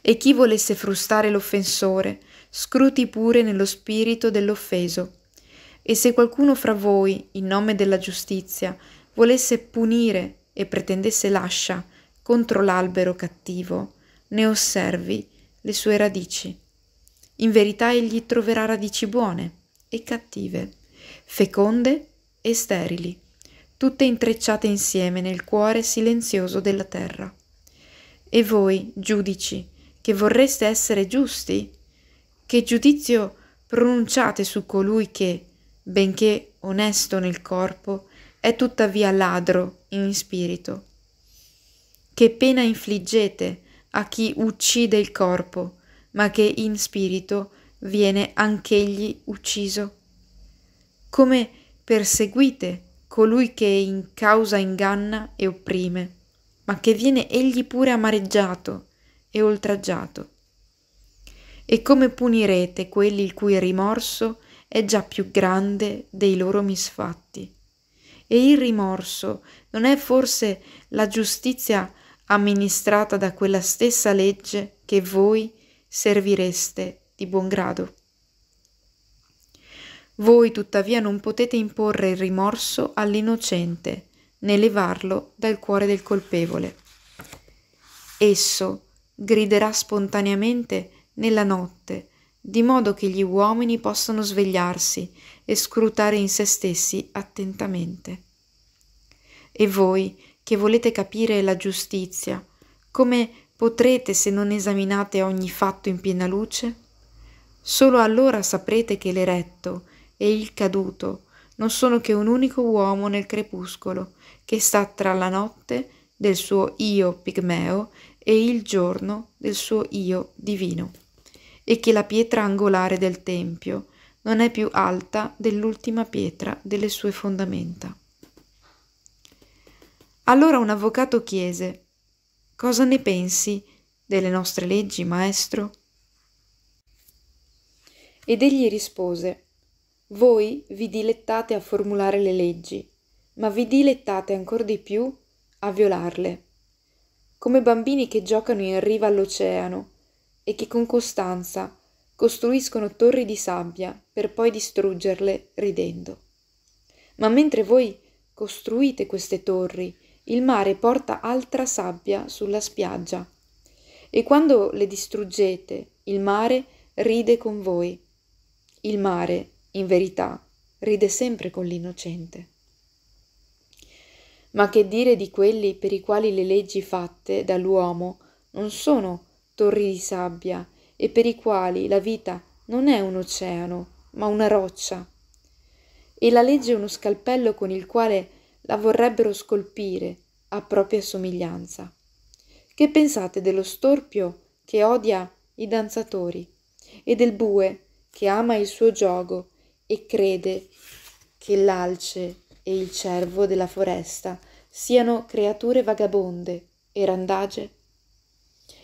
E chi volesse frustare l'offensore, scruti pure nello spirito dell'offeso. E se qualcuno fra voi, in nome della giustizia, volesse punire e pretendesse lascia contro l'albero cattivo, ne osservi le sue radici in verità egli troverà radici buone e cattive, feconde e sterili, tutte intrecciate insieme nel cuore silenzioso della terra. E voi, giudici, che vorreste essere giusti, che giudizio pronunciate su colui che, benché onesto nel corpo, è tuttavia ladro in spirito? Che pena infliggete a chi uccide il corpo ma che in spirito viene anch'egli ucciso. Come perseguite colui che in causa inganna e opprime, ma che viene egli pure amareggiato e oltraggiato. E come punirete quelli il cui rimorso è già più grande dei loro misfatti? E il rimorso non è forse la giustizia amministrata da quella stessa legge che voi, servireste di buon grado. Voi tuttavia non potete imporre il rimorso all'innocente, né levarlo dal cuore del colpevole. Esso griderà spontaneamente nella notte, di modo che gli uomini possano svegliarsi e scrutare in se stessi attentamente. E voi, che volete capire la giustizia, come potrete, se non esaminate ogni fatto in piena luce, solo allora saprete che l'eretto e il caduto non sono che un unico uomo nel crepuscolo che sta tra la notte del suo io pigmeo e il giorno del suo io divino, e che la pietra angolare del Tempio non è più alta dell'ultima pietra delle sue fondamenta. Allora un avvocato chiese, Cosa ne pensi delle nostre leggi, maestro? Ed egli rispose, Voi vi dilettate a formulare le leggi, ma vi dilettate ancor di più a violarle, come bambini che giocano in riva all'oceano e che con costanza costruiscono torri di sabbia per poi distruggerle ridendo. Ma mentre voi costruite queste torri il mare porta altra sabbia sulla spiaggia. E quando le distruggete, il mare ride con voi. Il mare, in verità, ride sempre con l'innocente. Ma che dire di quelli per i quali le leggi fatte dall'uomo non sono torri di sabbia e per i quali la vita non è un oceano, ma una roccia. E la legge è uno scalpello con il quale la vorrebbero scolpire a propria somiglianza. Che pensate dello storpio che odia i danzatori e del bue che ama il suo gioco e crede che l'alce e il cervo della foresta siano creature vagabonde e randage?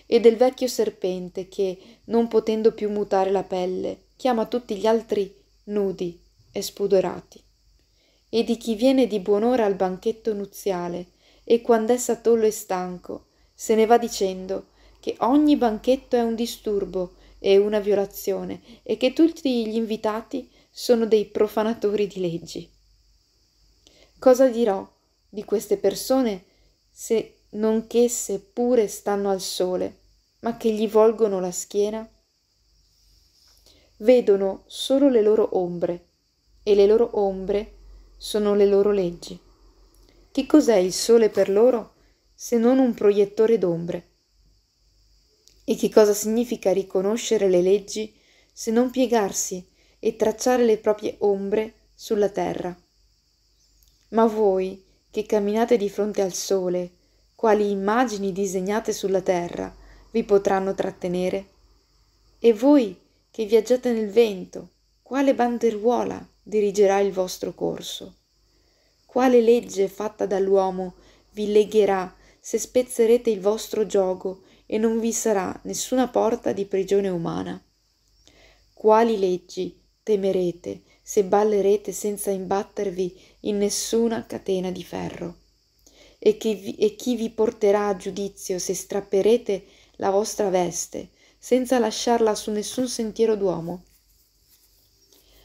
E del vecchio serpente che, non potendo più mutare la pelle, chiama tutti gli altri nudi e spudorati e di chi viene di buon'ora al banchetto nuziale e quando è satollo e stanco, se ne va dicendo che ogni banchetto è un disturbo e una violazione e che tutti gli invitati sono dei profanatori di leggi. Cosa dirò di queste persone se non che pure stanno al sole, ma che gli volgono la schiena? Vedono solo le loro ombre e le loro ombre sono le loro leggi. Che cos'è il sole per loro se non un proiettore d'ombre? E che cosa significa riconoscere le leggi se non piegarsi e tracciare le proprie ombre sulla terra? Ma voi, che camminate di fronte al sole, quali immagini disegnate sulla terra vi potranno trattenere? E voi, che viaggiate nel vento, quale banderuola? dirigerà il vostro corso. Quale legge fatta dall'uomo vi legherà se spezzerete il vostro giogo e non vi sarà nessuna porta di prigione umana? Quali leggi temerete se ballerete senza imbattervi in nessuna catena di ferro? E chi vi, e chi vi porterà a giudizio se strapperete la vostra veste senza lasciarla su nessun sentiero d'uomo?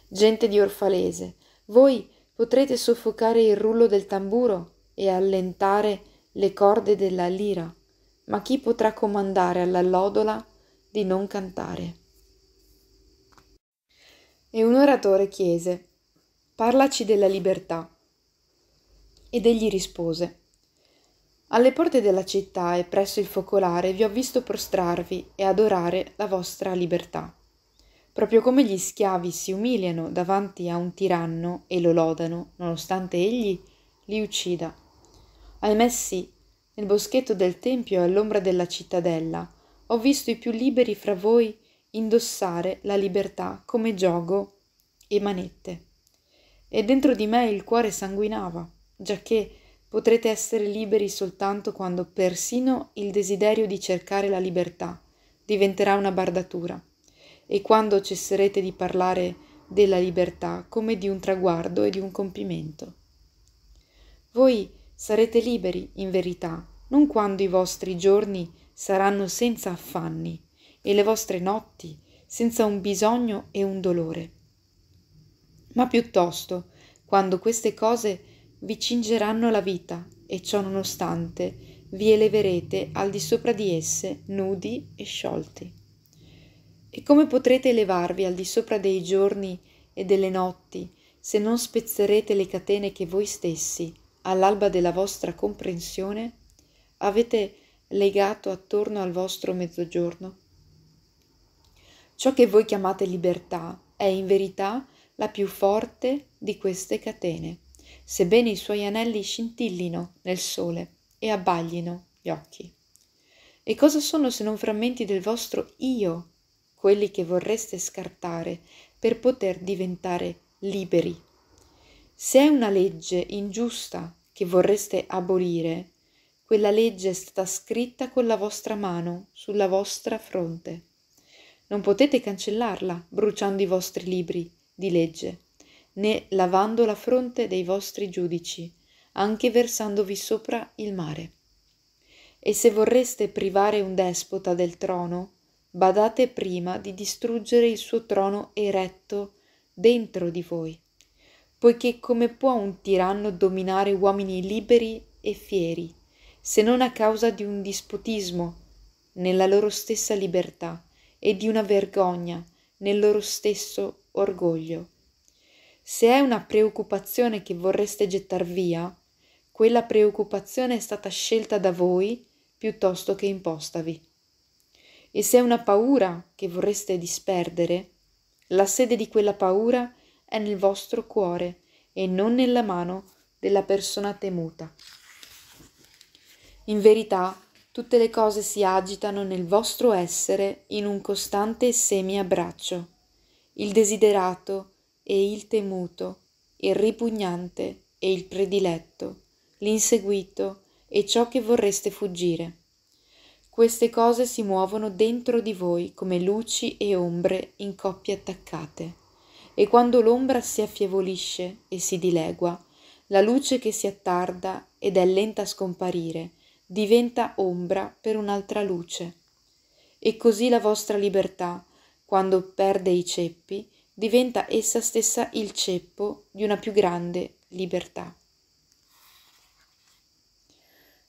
gente di Orfalese, voi potrete soffocare il rullo del tamburo e allentare le corde della lira, ma chi potrà comandare alla lodola di non cantare? E un oratore chiese, parlaci della libertà. Ed egli rispose, alle porte della città e presso il focolare vi ho visto prostrarvi e adorare la vostra libertà proprio come gli schiavi si umiliano davanti a un tiranno e lo lodano, nonostante egli li uccida. Ahimè sì, nel boschetto del tempio all'ombra della cittadella, ho visto i più liberi fra voi indossare la libertà come giogo e manette. E dentro di me il cuore sanguinava, giacché potrete essere liberi soltanto quando persino il desiderio di cercare la libertà diventerà una bardatura e quando cesserete di parlare della libertà come di un traguardo e di un compimento. Voi sarete liberi, in verità, non quando i vostri giorni saranno senza affanni e le vostre notti senza un bisogno e un dolore, ma piuttosto quando queste cose vi cingeranno la vita e ciò nonostante vi eleverete al di sopra di esse nudi e sciolti. E come potrete elevarvi al di sopra dei giorni e delle notti se non spezzerete le catene che voi stessi, all'alba della vostra comprensione, avete legato attorno al vostro mezzogiorno? Ciò che voi chiamate libertà è in verità la più forte di queste catene, sebbene i suoi anelli scintillino nel sole e abbaglino gli occhi. E cosa sono se non frammenti del vostro io quelli che vorreste scartare per poter diventare liberi. Se è una legge ingiusta che vorreste abolire, quella legge è stata scritta con la vostra mano sulla vostra fronte. Non potete cancellarla bruciando i vostri libri di legge, né lavando la fronte dei vostri giudici, anche versandovi sopra il mare. E se vorreste privare un despota del trono, badate prima di distruggere il suo trono eretto dentro di voi, poiché come può un tiranno dominare uomini liberi e fieri, se non a causa di un dispotismo nella loro stessa libertà e di una vergogna nel loro stesso orgoglio. Se è una preoccupazione che vorreste gettar via, quella preoccupazione è stata scelta da voi piuttosto che impostavi. E se è una paura che vorreste disperdere, la sede di quella paura è nel vostro cuore e non nella mano della persona temuta. In verità, tutte le cose si agitano nel vostro essere in un costante semi-abbraccio. Il desiderato e il temuto, il ripugnante e il prediletto, l'inseguito e ciò che vorreste fuggire. Queste cose si muovono dentro di voi come luci e ombre in coppie attaccate. E quando l'ombra si affievolisce e si dilegua, la luce che si attarda ed è lenta a scomparire diventa ombra per un'altra luce. E così la vostra libertà, quando perde i ceppi, diventa essa stessa il ceppo di una più grande libertà.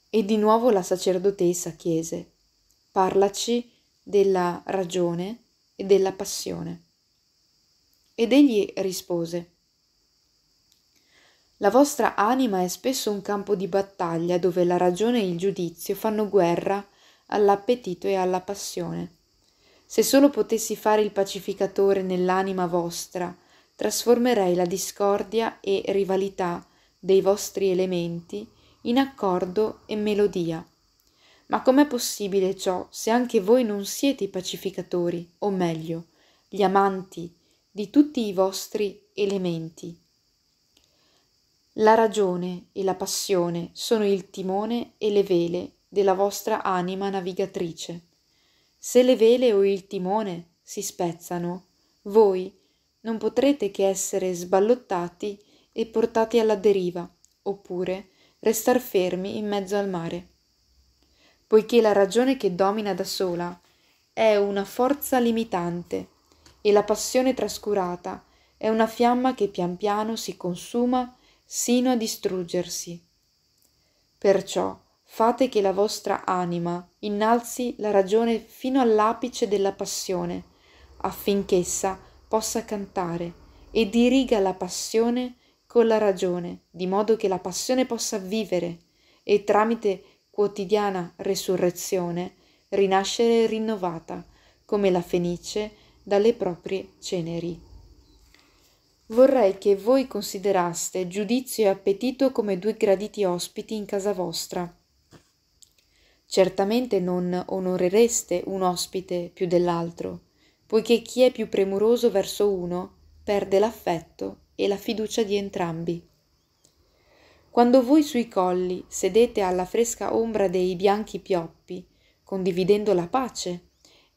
E di nuovo la sacerdotessa chiese parlaci della ragione e della passione. Ed egli rispose, La vostra anima è spesso un campo di battaglia dove la ragione e il giudizio fanno guerra all'appetito e alla passione. Se solo potessi fare il pacificatore nell'anima vostra, trasformerei la discordia e rivalità dei vostri elementi in accordo e melodia. Ma com'è possibile ciò se anche voi non siete i pacificatori, o meglio, gli amanti di tutti i vostri elementi? La ragione e la passione sono il timone e le vele della vostra anima navigatrice. Se le vele o il timone si spezzano, voi non potrete che essere sballottati e portati alla deriva, oppure restar fermi in mezzo al mare poiché la ragione che domina da sola è una forza limitante e la passione trascurata è una fiamma che pian piano si consuma sino a distruggersi. Perciò fate che la vostra anima innalzi la ragione fino all'apice della passione, affinché essa possa cantare e diriga la passione con la ragione, di modo che la passione possa vivere e tramite quotidiana resurrezione, rinascere rinnovata, come la fenice, dalle proprie ceneri. Vorrei che voi consideraste giudizio e appetito come due graditi ospiti in casa vostra. Certamente non onorereste un ospite più dell'altro, poiché chi è più premuroso verso uno perde l'affetto e la fiducia di entrambi. Quando voi sui colli sedete alla fresca ombra dei bianchi pioppi, condividendo la pace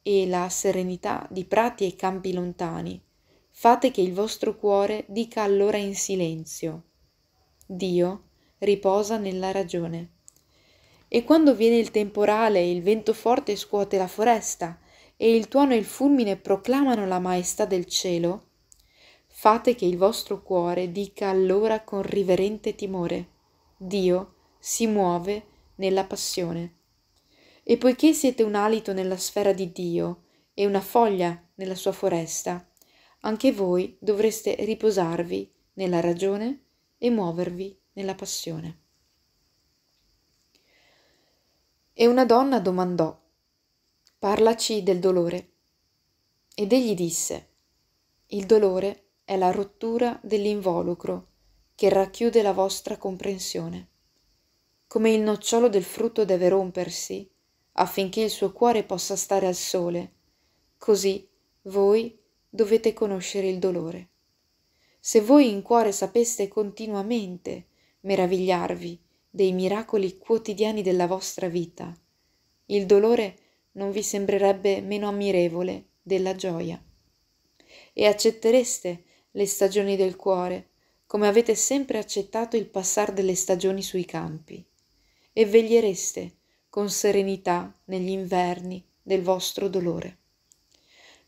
e la serenità di prati e campi lontani, fate che il vostro cuore dica allora in silenzio. Dio riposa nella ragione. E quando viene il temporale, il vento forte scuote la foresta, e il tuono e il fulmine proclamano la maestà del cielo, Fate che il vostro cuore dica allora con riverente timore, Dio si muove nella passione. E poiché siete un alito nella sfera di Dio e una foglia nella sua foresta, anche voi dovreste riposarvi nella ragione e muovervi nella passione. E una donna domandò, parlaci del dolore. Ed egli disse, il dolore è la rottura dell'involucro che racchiude la vostra comprensione. Come il nocciolo del frutto deve rompersi affinché il suo cuore possa stare al sole, così voi dovete conoscere il dolore. Se voi in cuore sapeste continuamente meravigliarvi dei miracoli quotidiani della vostra vita, il dolore non vi sembrerebbe meno ammirevole della gioia e accettereste le stagioni del cuore, come avete sempre accettato il passar delle stagioni sui campi, e vegliereste con serenità negli inverni del vostro dolore.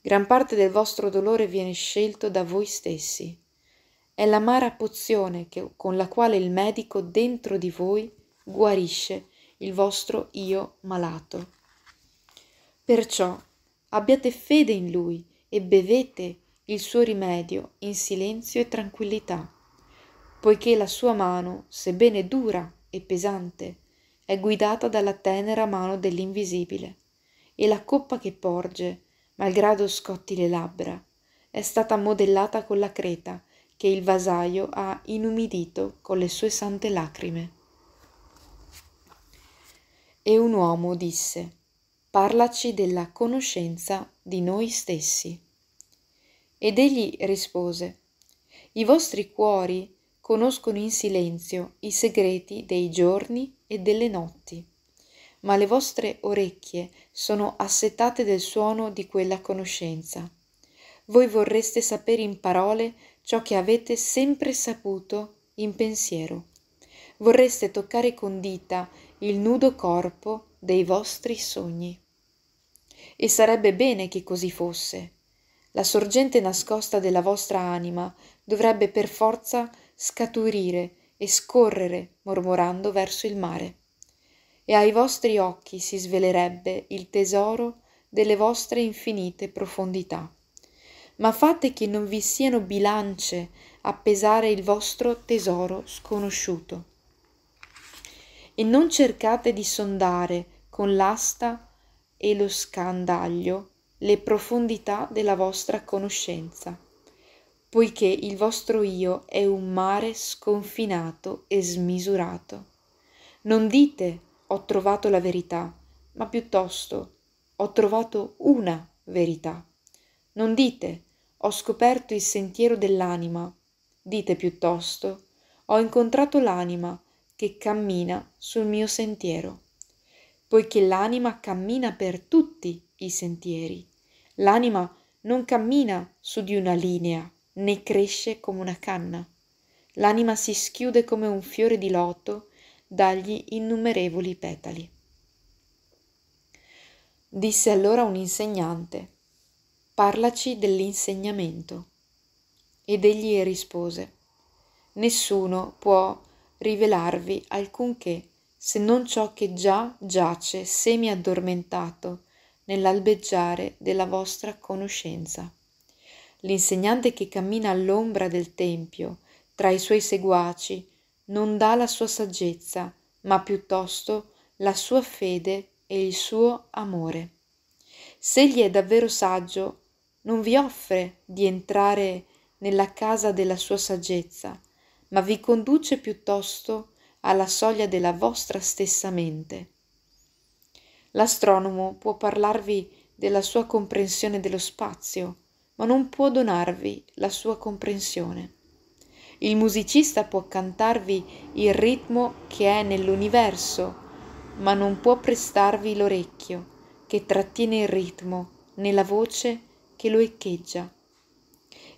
Gran parte del vostro dolore viene scelto da voi stessi. È l'amara pozione che, con la quale il medico dentro di voi guarisce il vostro io malato. Perciò abbiate fede in lui e bevete il il suo rimedio in silenzio e tranquillità, poiché la sua mano, sebbene dura e pesante, è guidata dalla tenera mano dell'invisibile, e la coppa che porge, malgrado scotti le labbra, è stata modellata con la creta che il vasaio ha inumidito con le sue sante lacrime. E un uomo disse, parlaci della conoscenza di noi stessi. Ed egli rispose, I vostri cuori conoscono in silenzio i segreti dei giorni e delle notti, ma le vostre orecchie sono assetate del suono di quella conoscenza. Voi vorreste sapere in parole ciò che avete sempre saputo in pensiero. Vorreste toccare con dita il nudo corpo dei vostri sogni. E sarebbe bene che così fosse la sorgente nascosta della vostra anima dovrebbe per forza scaturire e scorrere mormorando verso il mare. E ai vostri occhi si svelerebbe il tesoro delle vostre infinite profondità. Ma fate che non vi siano bilance a pesare il vostro tesoro sconosciuto. E non cercate di sondare con l'asta e lo scandaglio le profondità della vostra conoscenza, poiché il vostro io è un mare sconfinato e smisurato. Non dite ho trovato la verità, ma piuttosto ho trovato una verità. Non dite ho scoperto il sentiero dell'anima, dite piuttosto ho incontrato l'anima che cammina sul mio sentiero, poiché l'anima cammina per tutti i sentieri L'anima non cammina su di una linea, né cresce come una canna. L'anima si schiude come un fiore di loto dagli innumerevoli petali. Disse allora un insegnante, parlaci dell'insegnamento. Ed egli rispose, nessuno può rivelarvi alcunché se non ciò che già giace semi addormentato nell'albeggiare della vostra conoscenza. L'insegnante che cammina all'ombra del Tempio, tra i suoi seguaci, non dà la sua saggezza, ma piuttosto la sua fede e il suo amore. S'egli è davvero saggio, non vi offre di entrare nella casa della sua saggezza, ma vi conduce piuttosto alla soglia della vostra stessa mente L'astronomo può parlarvi della sua comprensione dello spazio, ma non può donarvi la sua comprensione. Il musicista può cantarvi il ritmo che è nell'universo, ma non può prestarvi l'orecchio che trattiene il ritmo nella voce che lo echeggia.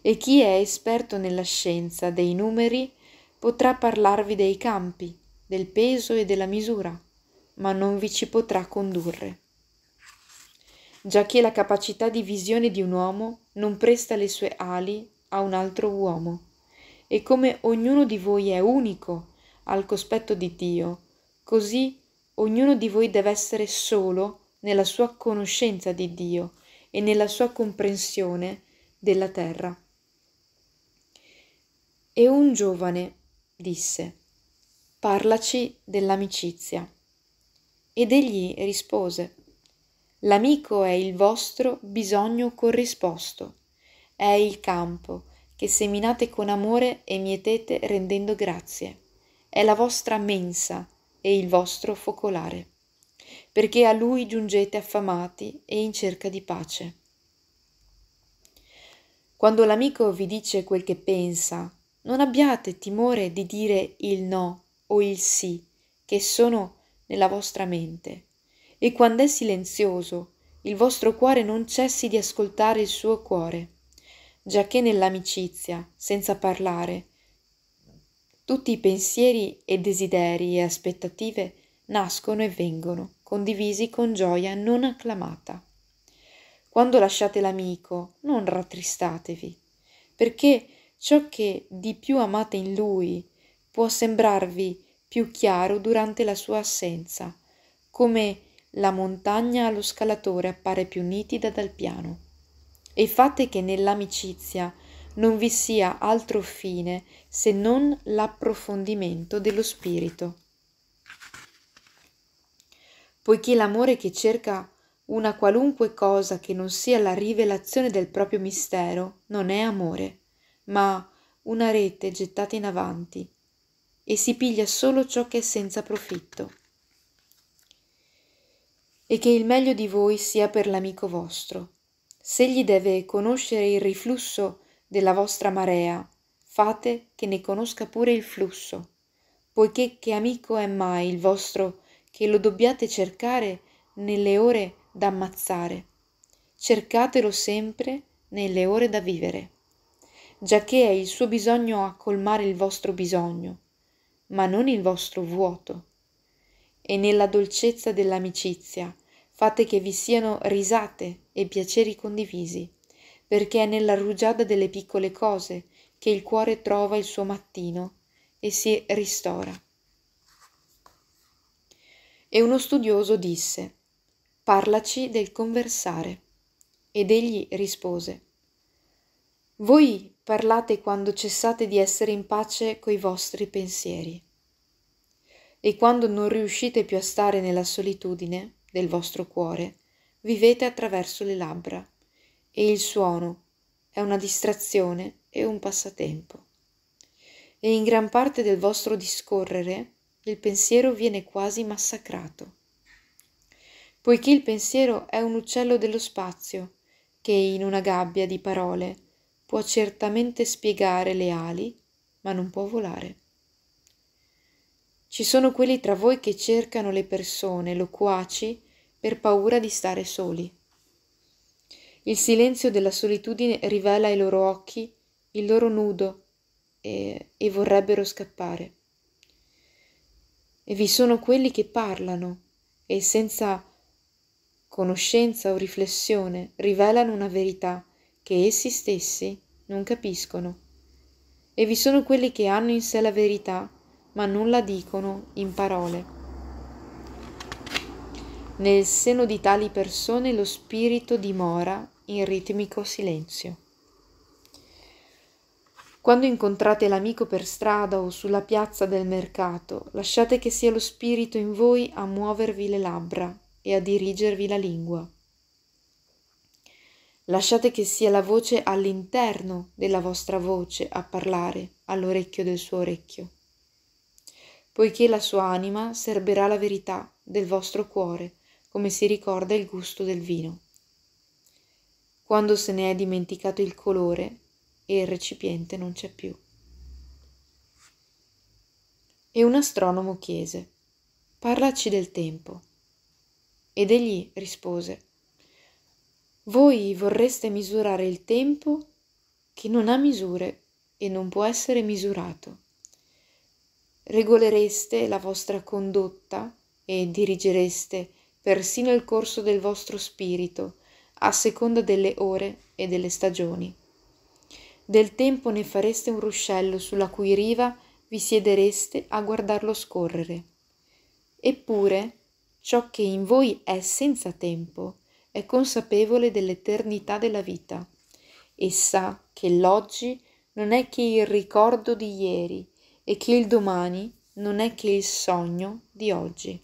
E chi è esperto nella scienza dei numeri potrà parlarvi dei campi, del peso e della misura ma non vi ci potrà condurre. Già che la capacità di visione di un uomo non presta le sue ali a un altro uomo, e come ognuno di voi è unico al cospetto di Dio, così ognuno di voi deve essere solo nella sua conoscenza di Dio e nella sua comprensione della terra. E un giovane disse, parlaci dell'amicizia. Ed egli rispose, L'amico è il vostro bisogno corrisposto, è il campo che seminate con amore e mietete rendendo grazie, è la vostra mensa e il vostro focolare, perché a lui giungete affamati e in cerca di pace. Quando l'amico vi dice quel che pensa, non abbiate timore di dire il no o il sì, che sono nella vostra mente, e quando è silenzioso, il vostro cuore non cessi di ascoltare il suo cuore, giacché nell'amicizia, senza parlare, tutti i pensieri e desideri e aspettative nascono e vengono, condivisi con gioia non acclamata. Quando lasciate l'amico, non rattristatevi, perché ciò che di più amate in lui può sembrarvi più chiaro durante la sua assenza, come la montagna allo scalatore appare più nitida dal piano. E fate che nell'amicizia non vi sia altro fine se non l'approfondimento dello spirito. Poiché l'amore che cerca una qualunque cosa che non sia la rivelazione del proprio mistero non è amore, ma una rete gettata in avanti, e si piglia solo ciò che è senza profitto. E che il meglio di voi sia per l'amico vostro. Se S'egli deve conoscere il riflusso della vostra marea, fate che ne conosca pure il flusso, poiché che amico è mai il vostro che lo dobbiate cercare nelle ore da ammazzare. Cercatelo sempre nelle ore da vivere, giacché è il suo bisogno a colmare il vostro bisogno ma non il vostro vuoto. E nella dolcezza dell'amicizia fate che vi siano risate e piaceri condivisi, perché è nella rugiada delle piccole cose che il cuore trova il suo mattino e si ristora. E uno studioso disse, parlaci del conversare. Ed egli rispose, voi parlate quando cessate di essere in pace coi vostri pensieri e quando non riuscite più a stare nella solitudine del vostro cuore, vivete attraverso le labbra e il suono è una distrazione e un passatempo. E in gran parte del vostro discorrere il pensiero viene quasi massacrato. Poiché il pensiero è un uccello dello spazio che in una gabbia di parole può certamente spiegare le ali, ma non può volare. Ci sono quelli tra voi che cercano le persone loquaci per paura di stare soli. Il silenzio della solitudine rivela ai loro occhi il loro nudo e, e vorrebbero scappare. E vi sono quelli che parlano e senza conoscenza o riflessione rivelano una verità che essi stessi non capiscono. E vi sono quelli che hanno in sé la verità, ma non la dicono in parole. Nel seno di tali persone lo spirito dimora in ritmico silenzio. Quando incontrate l'amico per strada o sulla piazza del mercato, lasciate che sia lo spirito in voi a muovervi le labbra e a dirigervi la lingua. Lasciate che sia la voce all'interno della vostra voce a parlare all'orecchio del suo orecchio, poiché la sua anima serberà la verità del vostro cuore, come si ricorda il gusto del vino. Quando se ne è dimenticato il colore e il recipiente non c'è più. E un astronomo chiese, parlaci del tempo. Ed egli rispose, voi vorreste misurare il tempo che non ha misure e non può essere misurato. Regolereste la vostra condotta e dirigereste persino il corso del vostro spirito a seconda delle ore e delle stagioni. Del tempo ne fareste un ruscello sulla cui riva vi siedereste a guardarlo scorrere. Eppure ciò che in voi è senza tempo, è consapevole dell'eternità della vita e sa che l'oggi non è che il ricordo di ieri e che il domani non è che il sogno di oggi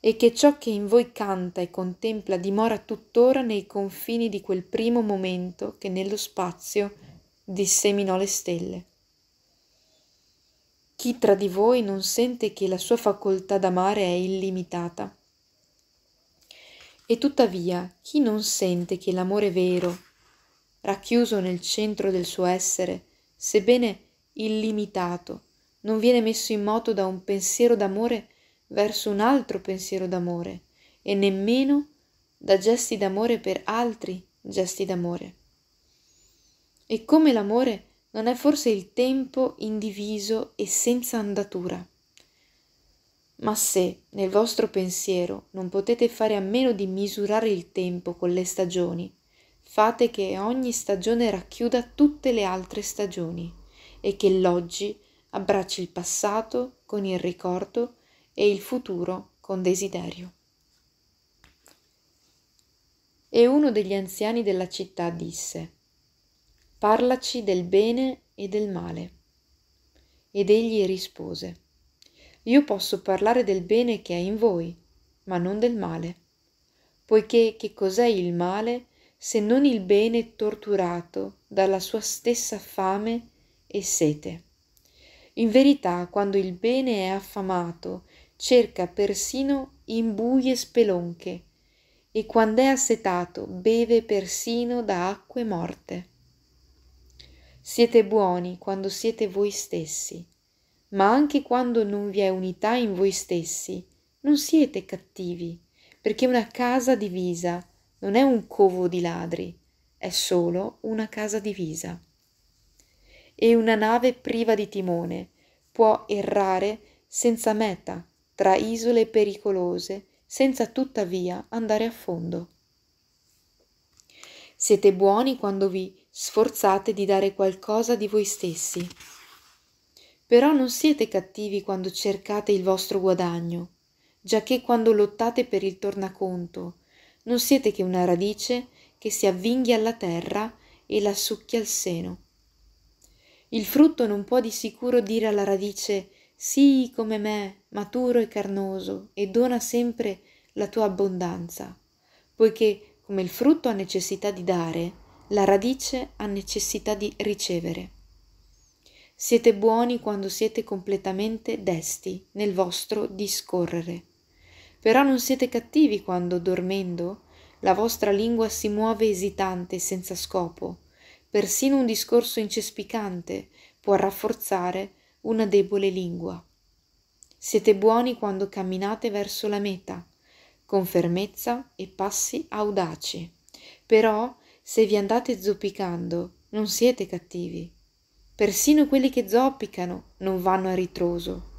e che ciò che in voi canta e contempla dimora tuttora nei confini di quel primo momento che nello spazio disseminò le stelle. Chi tra di voi non sente che la sua facoltà d'amare è illimitata? E tuttavia chi non sente che l'amore vero, racchiuso nel centro del suo essere, sebbene illimitato, non viene messo in moto da un pensiero d'amore verso un altro pensiero d'amore e nemmeno da gesti d'amore per altri gesti d'amore. E come l'amore non è forse il tempo indiviso e senza andatura. Ma se nel vostro pensiero non potete fare a meno di misurare il tempo con le stagioni, fate che ogni stagione racchiuda tutte le altre stagioni e che l'oggi abbracci il passato con il ricordo e il futuro con desiderio. E uno degli anziani della città disse, Parlaci del bene e del male. Ed egli rispose, io posso parlare del bene che è in voi, ma non del male. Poiché che cos'è il male se non il bene torturato dalla sua stessa fame e sete? In verità, quando il bene è affamato, cerca persino in buie spelonche, e quando è assetato beve persino da acque morte. Siete buoni quando siete voi stessi, ma anche quando non vi è unità in voi stessi, non siete cattivi, perché una casa divisa non è un covo di ladri, è solo una casa divisa. E una nave priva di timone può errare senza meta, tra isole pericolose, senza tuttavia andare a fondo. Siete buoni quando vi sforzate di dare qualcosa di voi stessi. Però non siete cattivi quando cercate il vostro guadagno, giacché quando lottate per il tornaconto, non siete che una radice che si avvinghi alla terra e la succhia al seno. Il frutto non può di sicuro dire alla radice sii sì, come me, maturo e carnoso, e dona sempre la tua abbondanza, poiché come il frutto ha necessità di dare, la radice ha necessità di ricevere. Siete buoni quando siete completamente desti nel vostro discorrere. Però non siete cattivi quando, dormendo, la vostra lingua si muove esitante e senza scopo. Persino un discorso incespicante può rafforzare una debole lingua. Siete buoni quando camminate verso la meta, con fermezza e passi audaci. Però, se vi andate zoppicando, non siete cattivi Persino quelli che zoppicano non vanno a ritroso.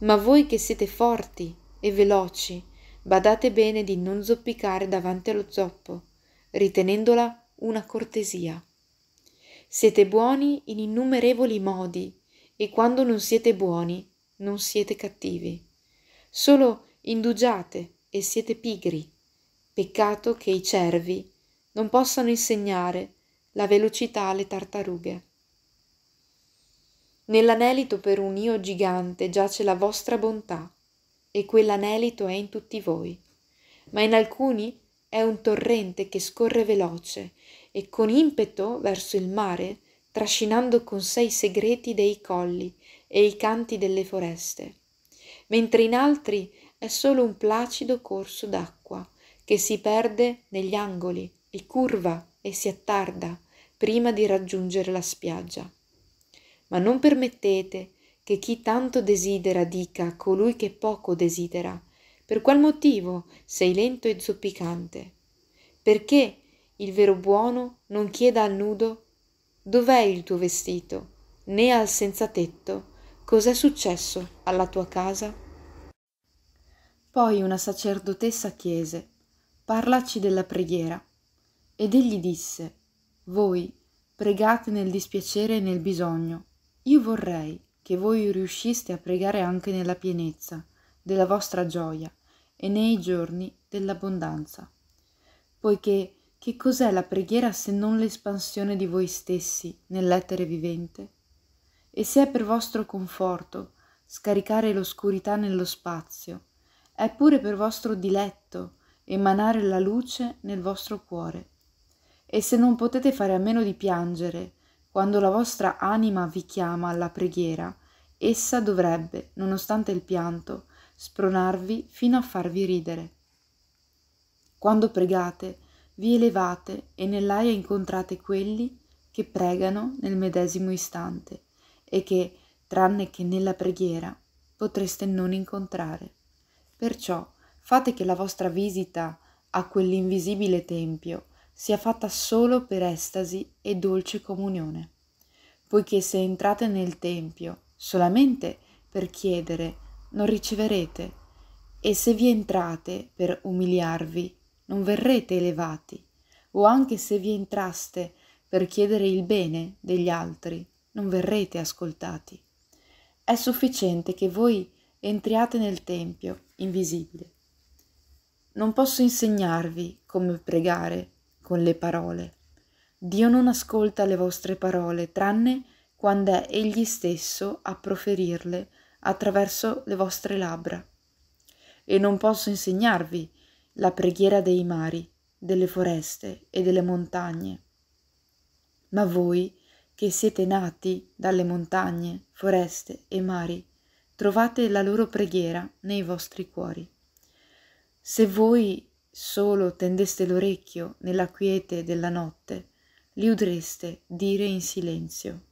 Ma voi che siete forti e veloci, badate bene di non zoppicare davanti allo zoppo, ritenendola una cortesia. Siete buoni in innumerevoli modi e quando non siete buoni non siete cattivi. Solo indugiate e siete pigri. Peccato che i cervi non possano insegnare la velocità alle tartarughe. Nell'anelito per un io gigante giace la vostra bontà, e quell'anelito è in tutti voi, ma in alcuni è un torrente che scorre veloce e con impeto verso il mare, trascinando con sé i segreti dei colli e i canti delle foreste, mentre in altri è solo un placido corso d'acqua che si perde negli angoli e curva e si attarda prima di raggiungere la spiaggia ma non permettete che chi tanto desidera dica a colui che poco desidera. Per qual motivo sei lento e zoppicante? Perché il vero buono non chieda al nudo dov'è il tuo vestito, né al senza tetto cos'è successo alla tua casa? Poi una sacerdotessa chiese parlaci della preghiera. Ed egli disse voi pregate nel dispiacere e nel bisogno io vorrei che voi riusciste a pregare anche nella pienezza della vostra gioia e nei giorni dell'abbondanza. Poiché che cos'è la preghiera se non l'espansione di voi stessi nell'etere vivente? E se è per vostro conforto scaricare l'oscurità nello spazio, è pure per vostro diletto emanare la luce nel vostro cuore. E se non potete fare a meno di piangere, quando la vostra anima vi chiama alla preghiera, essa dovrebbe, nonostante il pianto, spronarvi fino a farvi ridere. Quando pregate, vi elevate e nell'aia incontrate quelli che pregano nel medesimo istante e che, tranne che nella preghiera, potreste non incontrare. Perciò fate che la vostra visita a quell'invisibile tempio sia fatta solo per estasi e dolce comunione, poiché se entrate nel Tempio solamente per chiedere, non riceverete, e se vi entrate per umiliarvi, non verrete elevati, o anche se vi entraste per chiedere il bene degli altri, non verrete ascoltati. È sufficiente che voi entriate nel Tempio invisibile. Non posso insegnarvi come pregare con le parole. Dio non ascolta le vostre parole, tranne quando è Egli stesso a proferirle attraverso le vostre labbra. E non posso insegnarvi la preghiera dei mari, delle foreste e delle montagne. Ma voi, che siete nati dalle montagne, foreste e mari, trovate la loro preghiera nei vostri cuori. Se voi solo tendeste l'orecchio nella quiete della notte, li udreste dire in silenzio.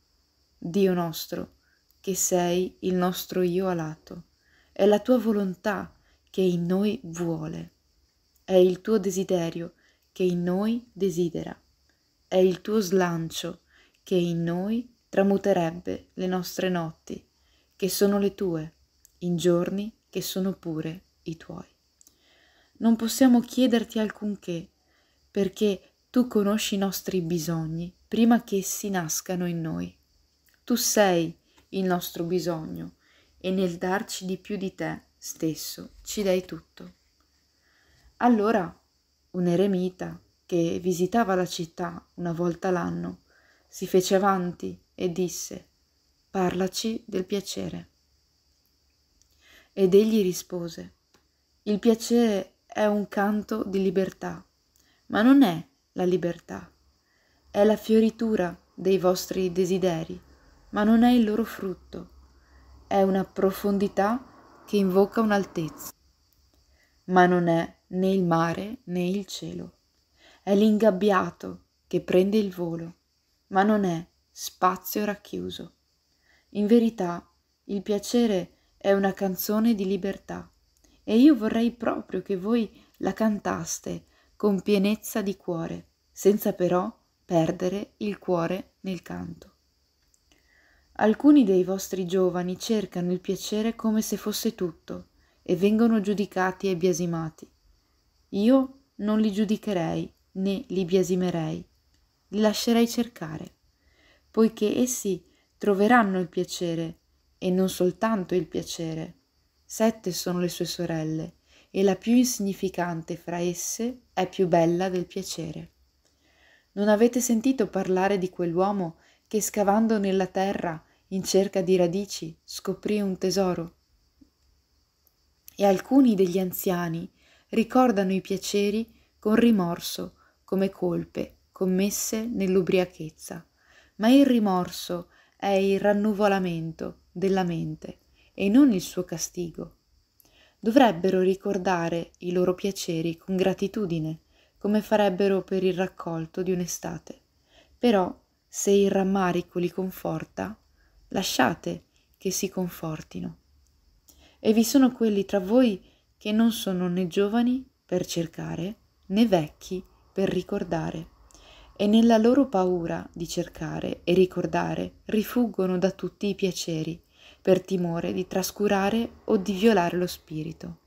Dio nostro, che sei il nostro io alato, è la tua volontà che in noi vuole, è il tuo desiderio che in noi desidera, è il tuo slancio che in noi tramuterebbe le nostre notti, che sono le tue, in giorni che sono pure i tuoi non possiamo chiederti alcunché, perché tu conosci i nostri bisogni prima che essi nascano in noi. Tu sei il nostro bisogno e nel darci di più di te stesso ci dai tutto. Allora un eremita che visitava la città una volta l'anno si fece avanti e disse Parlaci del piacere. Ed egli rispose Il piacere è un canto di libertà, ma non è la libertà, è la fioritura dei vostri desideri, ma non è il loro frutto, è una profondità che invoca un'altezza, ma non è né il mare né il cielo, è l'ingabbiato che prende il volo, ma non è spazio racchiuso. In verità, il piacere è una canzone di libertà e io vorrei proprio che voi la cantaste con pienezza di cuore, senza però perdere il cuore nel canto. Alcuni dei vostri giovani cercano il piacere come se fosse tutto e vengono giudicati e biasimati. Io non li giudicherei né li biasimerei, li lascerei cercare, poiché essi troveranno il piacere e non soltanto il piacere, Sette sono le sue sorelle, e la più insignificante fra esse è più bella del piacere. Non avete sentito parlare di quell'uomo che scavando nella terra in cerca di radici scoprì un tesoro? E alcuni degli anziani ricordano i piaceri con rimorso, come colpe commesse nell'ubriachezza, ma il rimorso è il rannuvolamento della mente e non il suo castigo. Dovrebbero ricordare i loro piaceri con gratitudine, come farebbero per il raccolto di un'estate. Però, se il rammarico li conforta, lasciate che si confortino. E vi sono quelli tra voi che non sono né giovani per cercare, né vecchi per ricordare. E nella loro paura di cercare e ricordare rifuggono da tutti i piaceri per timore di trascurare o di violare lo spirito.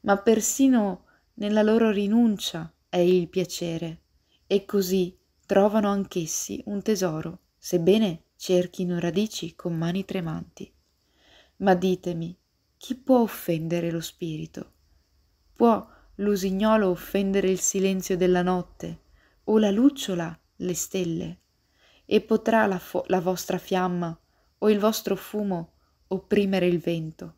Ma persino nella loro rinuncia è il piacere, e così trovano anch'essi un tesoro, sebbene cerchino radici con mani tremanti. Ma ditemi, chi può offendere lo spirito? Può l'usignolo offendere il silenzio della notte, o la lucciola le stelle? E potrà la, fo- la vostra fiamma o il vostro fumo opprimere il vento.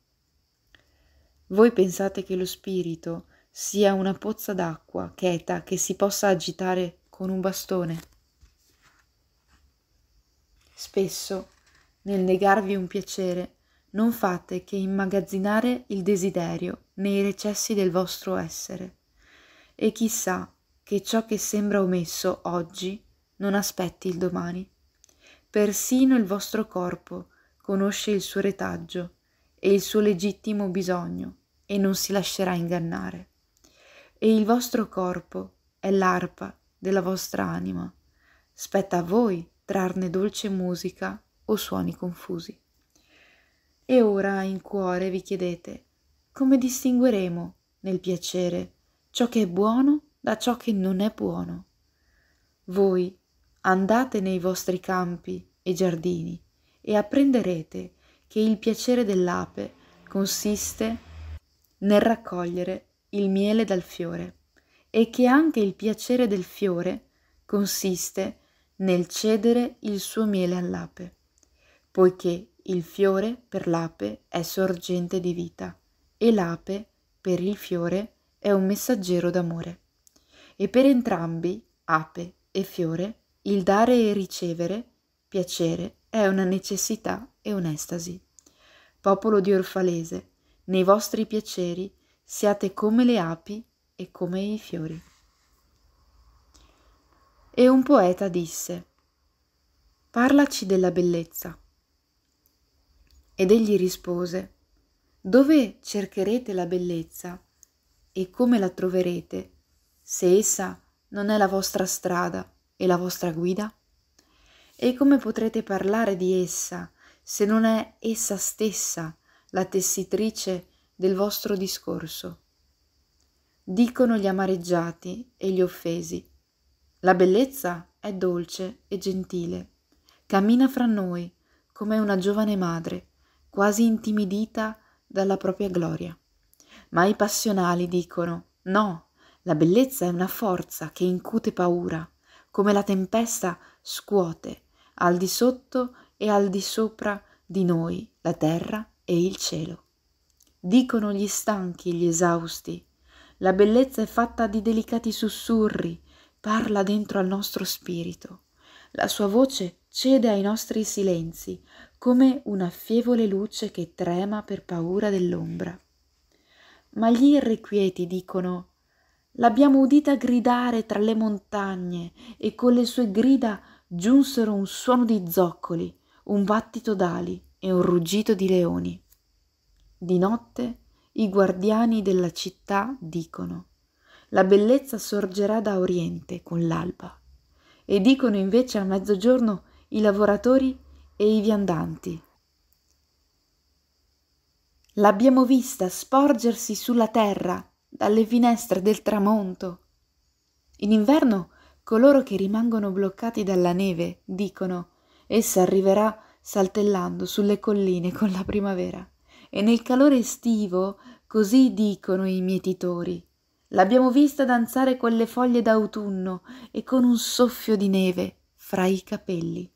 Voi pensate che lo spirito sia una pozza d'acqua cheta che si possa agitare con un bastone. Spesso, nel negarvi un piacere, non fate che immagazzinare il desiderio nei recessi del vostro essere. E chissà che ciò che sembra omesso oggi non aspetti il domani persino il vostro corpo conosce il suo retaggio e il suo legittimo bisogno e non si lascerà ingannare. E il vostro corpo è l'arpa della vostra anima. Spetta a voi trarne dolce musica o suoni confusi. E ora in cuore vi chiedete come distingueremo nel piacere ciò che è buono da ciò che non è buono. Voi andate nei vostri campi e giardini e apprenderete che il piacere dell'ape consiste nel raccogliere il miele dal fiore e che anche il piacere del fiore consiste nel cedere il suo miele all'ape, poiché il fiore per l'ape è sorgente di vita e l'ape per il fiore è un messaggero d'amore. E per entrambi, ape e fiore, il dare e ricevere, piacere, è una necessità e un'estasi. Popolo di Orfalese, nei vostri piaceri siate come le api e come i fiori. E un poeta disse, Parlaci della bellezza. Ed egli rispose, Dove cercherete la bellezza e come la troverete, se essa non è la vostra strada? E la vostra guida? E come potrete parlare di essa se non è essa stessa la tessitrice del vostro discorso? Dicono gli amareggiati e gli offesi. La bellezza è dolce e gentile, cammina fra noi come una giovane madre, quasi intimidita dalla propria gloria. Ma i passionali dicono no, la bellezza è una forza che incute paura, come la tempesta scuote al di sotto e al di sopra di noi la terra e il cielo. Dicono gli stanchi, gli esausti, la bellezza è fatta di delicati sussurri, parla dentro al nostro spirito. La sua voce cede ai nostri silenzi, come una fievole luce che trema per paura dell'ombra. Ma gli irrequieti dicono L'abbiamo udita gridare tra le montagne e con le sue grida giunsero un suono di zoccoli, un battito d'ali e un ruggito di leoni. Di notte i guardiani della città dicono la bellezza sorgerà da oriente con l'alba e dicono invece a mezzogiorno i lavoratori e i viandanti. L'abbiamo vista sporgersi sulla terra dalle finestre del tramonto. In inverno coloro che rimangono bloccati dalla neve dicono essa arriverà saltellando sulle colline con la primavera. E nel calore estivo così dicono i mietitori. L'abbiamo vista danzare con le foglie d'autunno e con un soffio di neve fra i capelli.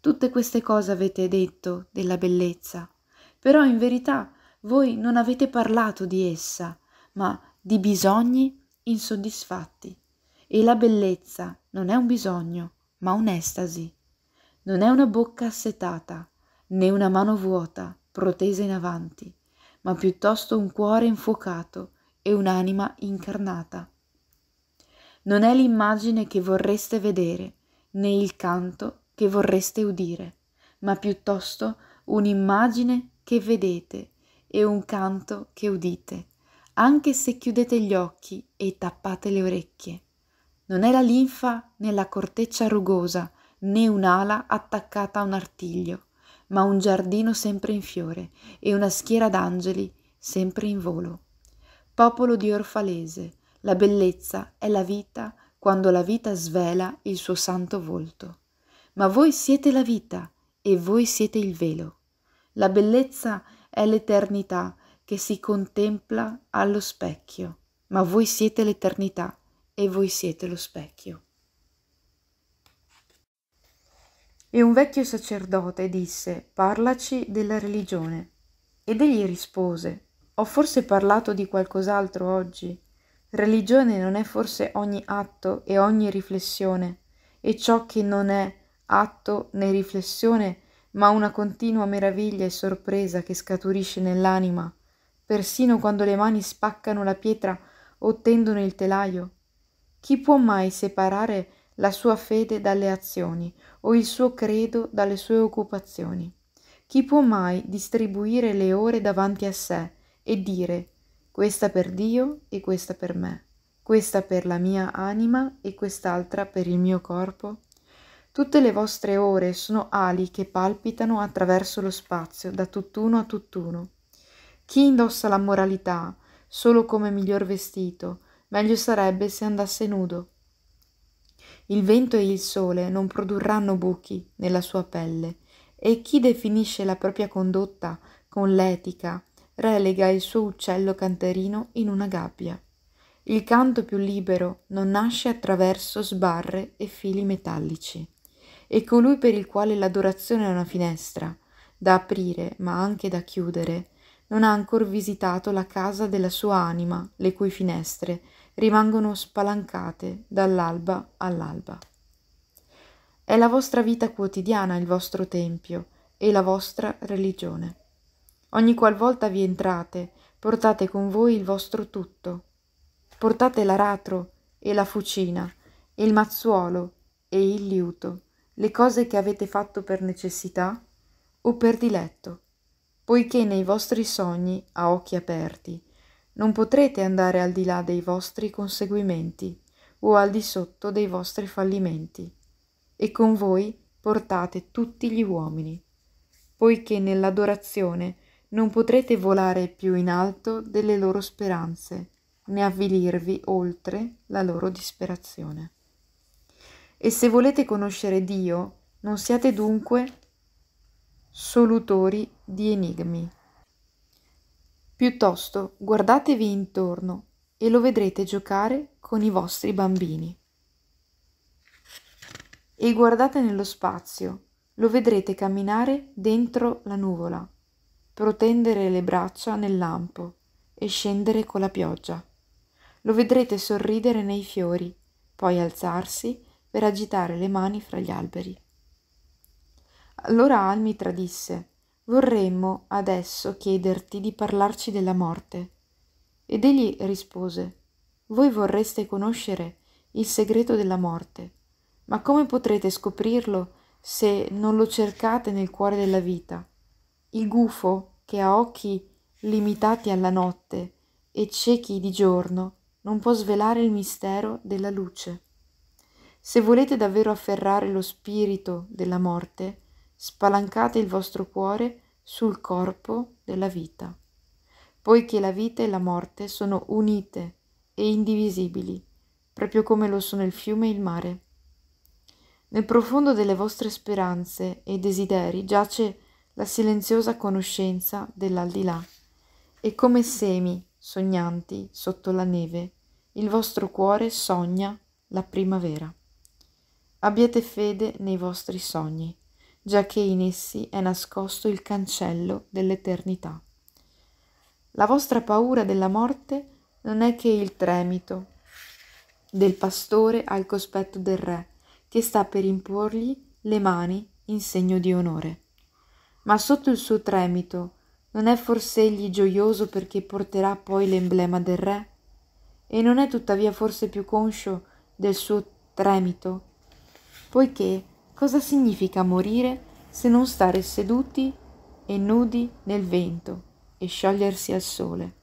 Tutte queste cose avete detto della bellezza, però in verità voi non avete parlato di essa, ma di bisogni insoddisfatti. E la bellezza non è un bisogno, ma un'estasi. Non è una bocca assetata, né una mano vuota, protesa in avanti, ma piuttosto un cuore infuocato e un'anima incarnata. Non è l'immagine che vorreste vedere, né il canto che vorreste udire, ma piuttosto un'immagine che vedete e un canto che udite anche se chiudete gli occhi e tappate le orecchie. Non è la linfa né la corteccia rugosa né un'ala attaccata a un artiglio, ma un giardino sempre in fiore e una schiera d'angeli sempre in volo. Popolo di Orfalese, la bellezza è la vita quando la vita svela il suo santo volto. Ma voi siete la vita e voi siete il velo. La bellezza è l'eternità che si contempla allo specchio, ma voi siete l'eternità e voi siete lo specchio. E un vecchio sacerdote disse, parlaci della religione. Ed egli rispose, ho forse parlato di qualcos'altro oggi? Religione non è forse ogni atto e ogni riflessione, e ciò che non è atto né riflessione, ma una continua meraviglia e sorpresa che scaturisce nell'anima, persino quando le mani spaccano la pietra o tendono il telaio? Chi può mai separare la sua fede dalle azioni o il suo credo dalle sue occupazioni? Chi può mai distribuire le ore davanti a sé e dire questa per Dio e questa per me, questa per la mia anima e quest'altra per il mio corpo? Tutte le vostre ore sono ali che palpitano attraverso lo spazio, da tutt'uno a tutt'uno. Chi indossa la moralità solo come miglior vestito, meglio sarebbe se andasse nudo. Il vento e il sole non produrranno buchi nella sua pelle e chi definisce la propria condotta con l'etica relega il suo uccello canterino in una gabbia. Il canto più libero non nasce attraverso sbarre e fili metallici. E colui per il quale l'adorazione è una finestra, da aprire ma anche da chiudere, non ha ancor visitato la casa della sua anima, le cui finestre rimangono spalancate dall'alba all'alba. È la vostra vita quotidiana il vostro tempio e la vostra religione. Ogni qualvolta vi entrate, portate con voi il vostro tutto. Portate l'aratro e la fucina, e il mazzuolo e il liuto, le cose che avete fatto per necessità o per diletto poiché nei vostri sogni, a occhi aperti, non potrete andare al di là dei vostri conseguimenti o al di sotto dei vostri fallimenti. E con voi portate tutti gli uomini, poiché nell'adorazione non potrete volare più in alto delle loro speranze, né avvilirvi oltre la loro disperazione. E se volete conoscere Dio, non siate dunque solutori di enigmi. Piuttosto guardatevi intorno e lo vedrete giocare con i vostri bambini. E guardate nello spazio, lo vedrete camminare dentro la nuvola, protendere le braccia nel lampo e scendere con la pioggia. Lo vedrete sorridere nei fiori, poi alzarsi per agitare le mani fra gli alberi. Allora Almitra disse Vorremmo adesso chiederti di parlarci della morte. Ed egli rispose Voi vorreste conoscere il segreto della morte, ma come potrete scoprirlo se non lo cercate nel cuore della vita? Il gufo, che ha occhi limitati alla notte e ciechi di giorno, non può svelare il mistero della luce. Se volete davvero afferrare lo spirito della morte, spalancate il vostro cuore sul corpo della vita, poiché la vita e la morte sono unite e indivisibili, proprio come lo sono il fiume e il mare. Nel profondo delle vostre speranze e desideri giace la silenziosa conoscenza dell'aldilà e come semi sognanti sotto la neve, il vostro cuore sogna la primavera. Abbiate fede nei vostri sogni già che in essi è nascosto il cancello dell'eternità. La vostra paura della morte non è che il tremito del pastore al cospetto del re, che sta per imporgli le mani in segno di onore. Ma sotto il suo tremito non è forse egli gioioso perché porterà poi l'emblema del re? E non è tuttavia forse più conscio del suo tremito, poiché Cosa significa morire se non stare seduti e nudi nel vento e sciogliersi al sole?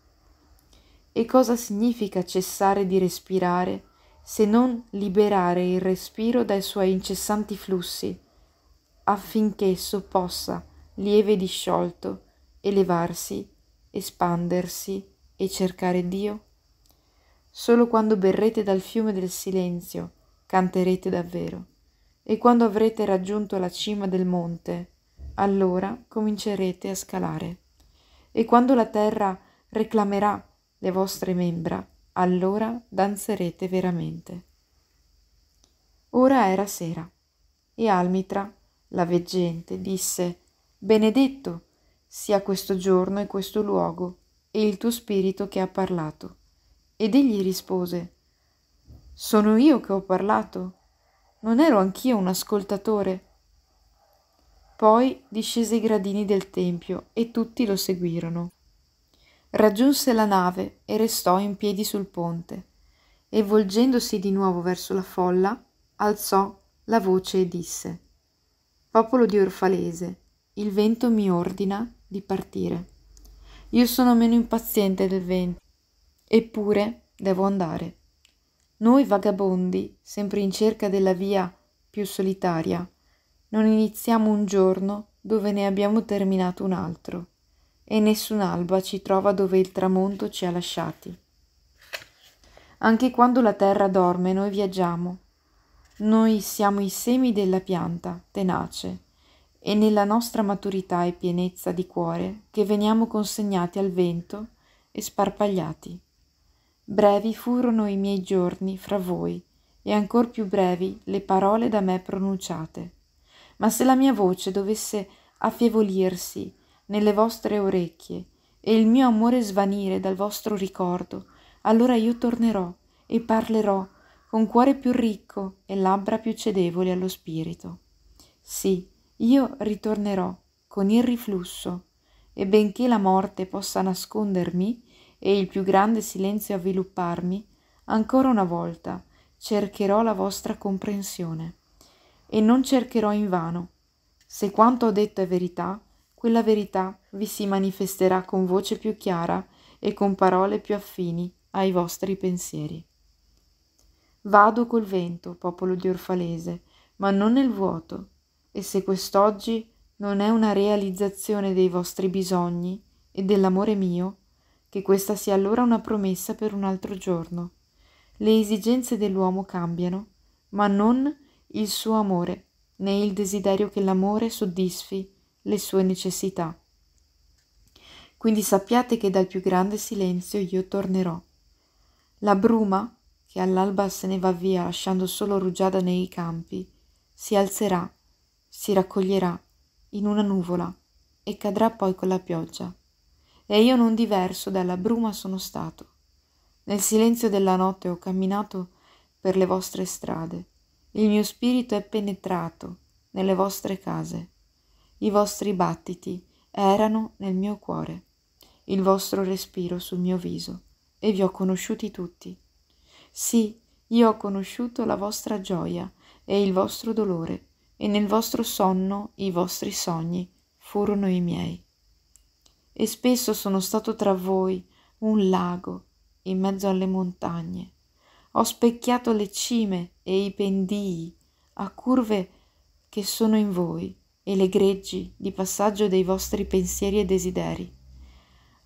E cosa significa cessare di respirare se non liberare il respiro dai suoi incessanti flussi, affinché esso possa, lieve e disciolto, elevarsi, espandersi e cercare Dio? Solo quando berrete dal fiume del silenzio canterete davvero e quando avrete raggiunto la cima del monte, allora comincerete a scalare. E quando la terra reclamerà le vostre membra, allora danzerete veramente. Ora era sera e Almitra, la veggente, disse Benedetto sia questo giorno e questo luogo e il tuo spirito che ha parlato. Ed egli rispose Sono io che ho parlato non ero anch'io un ascoltatore? Poi discese i gradini del tempio e tutti lo seguirono. Raggiunse la nave e restò in piedi sul ponte e volgendosi di nuovo verso la folla, alzò la voce e disse Popolo di Orfalese, il vento mi ordina di partire. Io sono meno impaziente del vento, eppure devo andare. Noi vagabondi, sempre in cerca della via più solitaria, non iniziamo un giorno dove ne abbiamo terminato un altro, e nessun'alba ci trova dove il tramonto ci ha lasciati. Anche quando la terra dorme noi viaggiamo. Noi siamo i semi della pianta, tenace, e nella nostra maturità e pienezza di cuore che veniamo consegnati al vento e sparpagliati. Brevi furono i miei giorni fra voi, e ancor più brevi le parole da me pronunciate. Ma se la mia voce dovesse affievolirsi nelle vostre orecchie e il mio amore svanire dal vostro ricordo, allora io tornerò e parlerò con cuore più ricco e labbra più cedevoli allo spirito. Sì, io ritornerò con il riflusso, e benché la morte possa nascondermi, e il più grande silenzio avvilupparmi, ancora una volta cercherò la vostra comprensione. E non cercherò in vano. Se quanto ho detto è verità, quella verità vi si manifesterà con voce più chiara e con parole più affini ai vostri pensieri. Vado col vento, popolo di Orfalese, ma non nel vuoto, e se quest'oggi non è una realizzazione dei vostri bisogni e dell'amore mio, che questa sia allora una promessa per un altro giorno. Le esigenze dell'uomo cambiano, ma non il suo amore, né il desiderio che l'amore soddisfi le sue necessità. Quindi sappiate che dal più grande silenzio io tornerò. La bruma, che all'alba se ne va via lasciando solo rugiada nei campi, si alzerà, si raccoglierà in una nuvola e cadrà poi con la pioggia e io non diverso dalla bruma sono stato. Nel silenzio della notte ho camminato per le vostre strade, il mio spirito è penetrato nelle vostre case, i vostri battiti erano nel mio cuore, il vostro respiro sul mio viso, e vi ho conosciuti tutti. Sì, io ho conosciuto la vostra gioia e il vostro dolore, e nel vostro sonno i vostri sogni furono i miei e spesso sono stato tra voi un lago in mezzo alle montagne. Ho specchiato le cime e i pendii a curve che sono in voi e le greggi di passaggio dei vostri pensieri e desideri.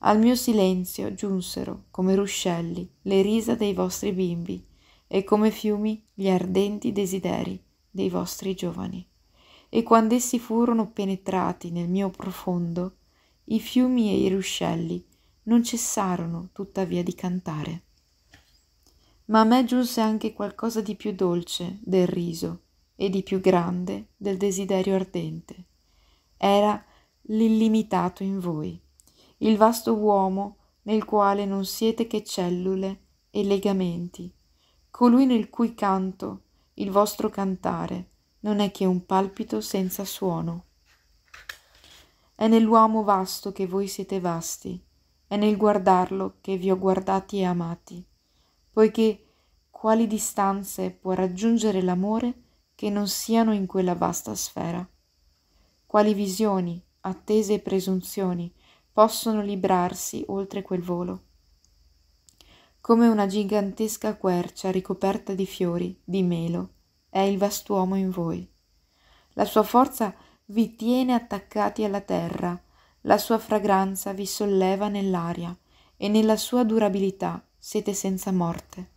Al mio silenzio giunsero, come ruscelli, le risa dei vostri bimbi e come fiumi gli ardenti desideri dei vostri giovani. E quando essi furono penetrati nel mio profondo, i fiumi e i ruscelli non cessarono tuttavia di cantare. Ma a me giunse anche qualcosa di più dolce del riso e di più grande del desiderio ardente. Era l'illimitato in voi, il vasto uomo nel quale non siete che cellule e legamenti, colui nel cui canto il vostro cantare non è che un palpito senza suono. È nell'uomo vasto che voi siete vasti, è nel guardarlo che vi ho guardati e amati, poiché quali distanze può raggiungere l'amore che non siano in quella vasta sfera? Quali visioni, attese e presunzioni possono librarsi oltre quel volo? Come una gigantesca quercia ricoperta di fiori, di melo, è il vastuomo in voi. La sua forza è vi tiene attaccati alla terra, la sua fragranza vi solleva nell'aria e nella sua durabilità siete senza morte.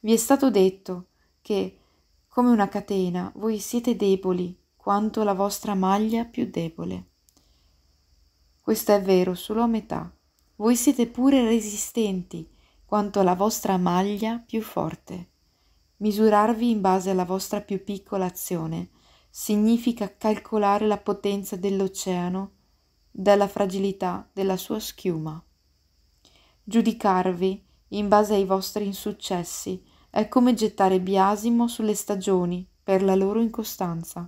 Vi è stato detto che, come una catena, voi siete deboli quanto la vostra maglia più debole. Questo è vero solo a metà. Voi siete pure resistenti quanto la vostra maglia più forte. Misurarvi in base alla vostra più piccola azione significa calcolare la potenza dell'oceano dalla fragilità della sua schiuma. Giudicarvi in base ai vostri insuccessi è come gettare biasimo sulle stagioni per la loro incostanza.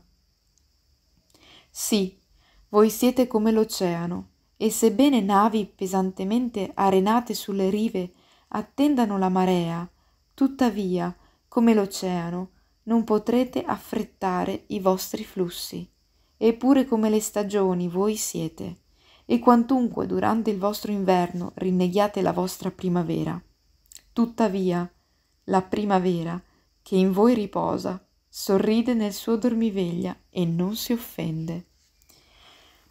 Sì, voi siete come l'oceano, e sebbene navi pesantemente arenate sulle rive attendano la marea, tuttavia, come l'oceano, non potrete affrettare i vostri flussi. Eppure come le stagioni voi siete, e quantunque durante il vostro inverno rinneghiate la vostra primavera. Tuttavia, la primavera, che in voi riposa, sorride nel suo dormiveglia e non si offende.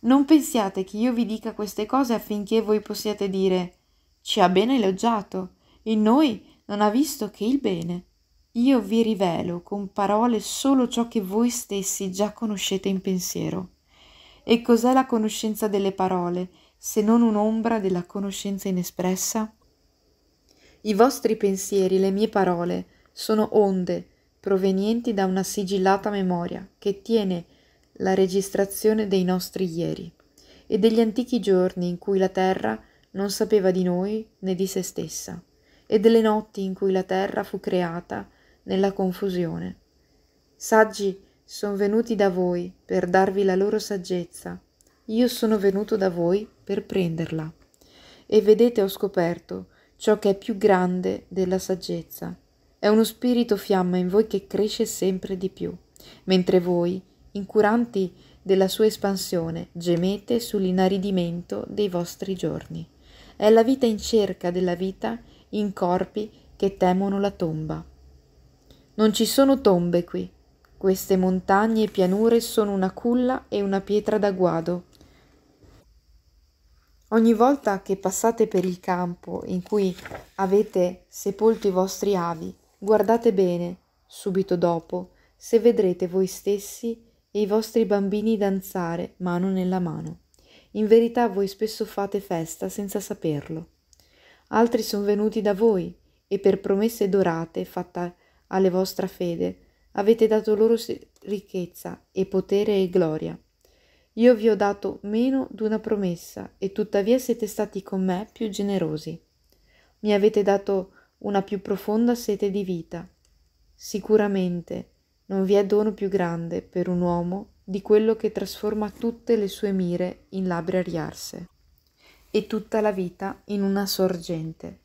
Non pensiate che io vi dica queste cose affinché voi possiate dire ci ha bene elogiato, in noi non ha visto che il bene io vi rivelo con parole solo ciò che voi stessi già conoscete in pensiero. E cos'è la conoscenza delle parole, se non un'ombra della conoscenza inespressa? I vostri pensieri, le mie parole, sono onde provenienti da una sigillata memoria che tiene la registrazione dei nostri ieri e degli antichi giorni in cui la terra non sapeva di noi né di se stessa, e delle notti in cui la terra fu creata nella confusione. Saggi sono venuti da voi per darvi la loro saggezza. Io sono venuto da voi per prenderla. E vedete ho scoperto ciò che è più grande della saggezza. È uno spirito fiamma in voi che cresce sempre di più, mentre voi, incuranti della sua espansione, gemete sull'inaridimento dei vostri giorni. È la vita in cerca della vita in corpi che temono la tomba. Non ci sono tombe qui. Queste montagne e pianure sono una culla e una pietra da Ogni volta che passate per il campo in cui avete sepolto i vostri avi, guardate bene, subito dopo, se vedrete voi stessi e i vostri bambini danzare mano nella mano. In verità voi spesso fate festa senza saperlo. Altri sono venuti da voi e per promesse dorate fatta alle vostra fede, avete dato loro ricchezza e potere e gloria. Io vi ho dato meno d'una promessa e tuttavia siete stati con me più generosi. Mi avete dato una più profonda sete di vita. Sicuramente non vi è dono più grande per un uomo di quello che trasforma tutte le sue mire in labbra riarse e tutta la vita in una sorgente.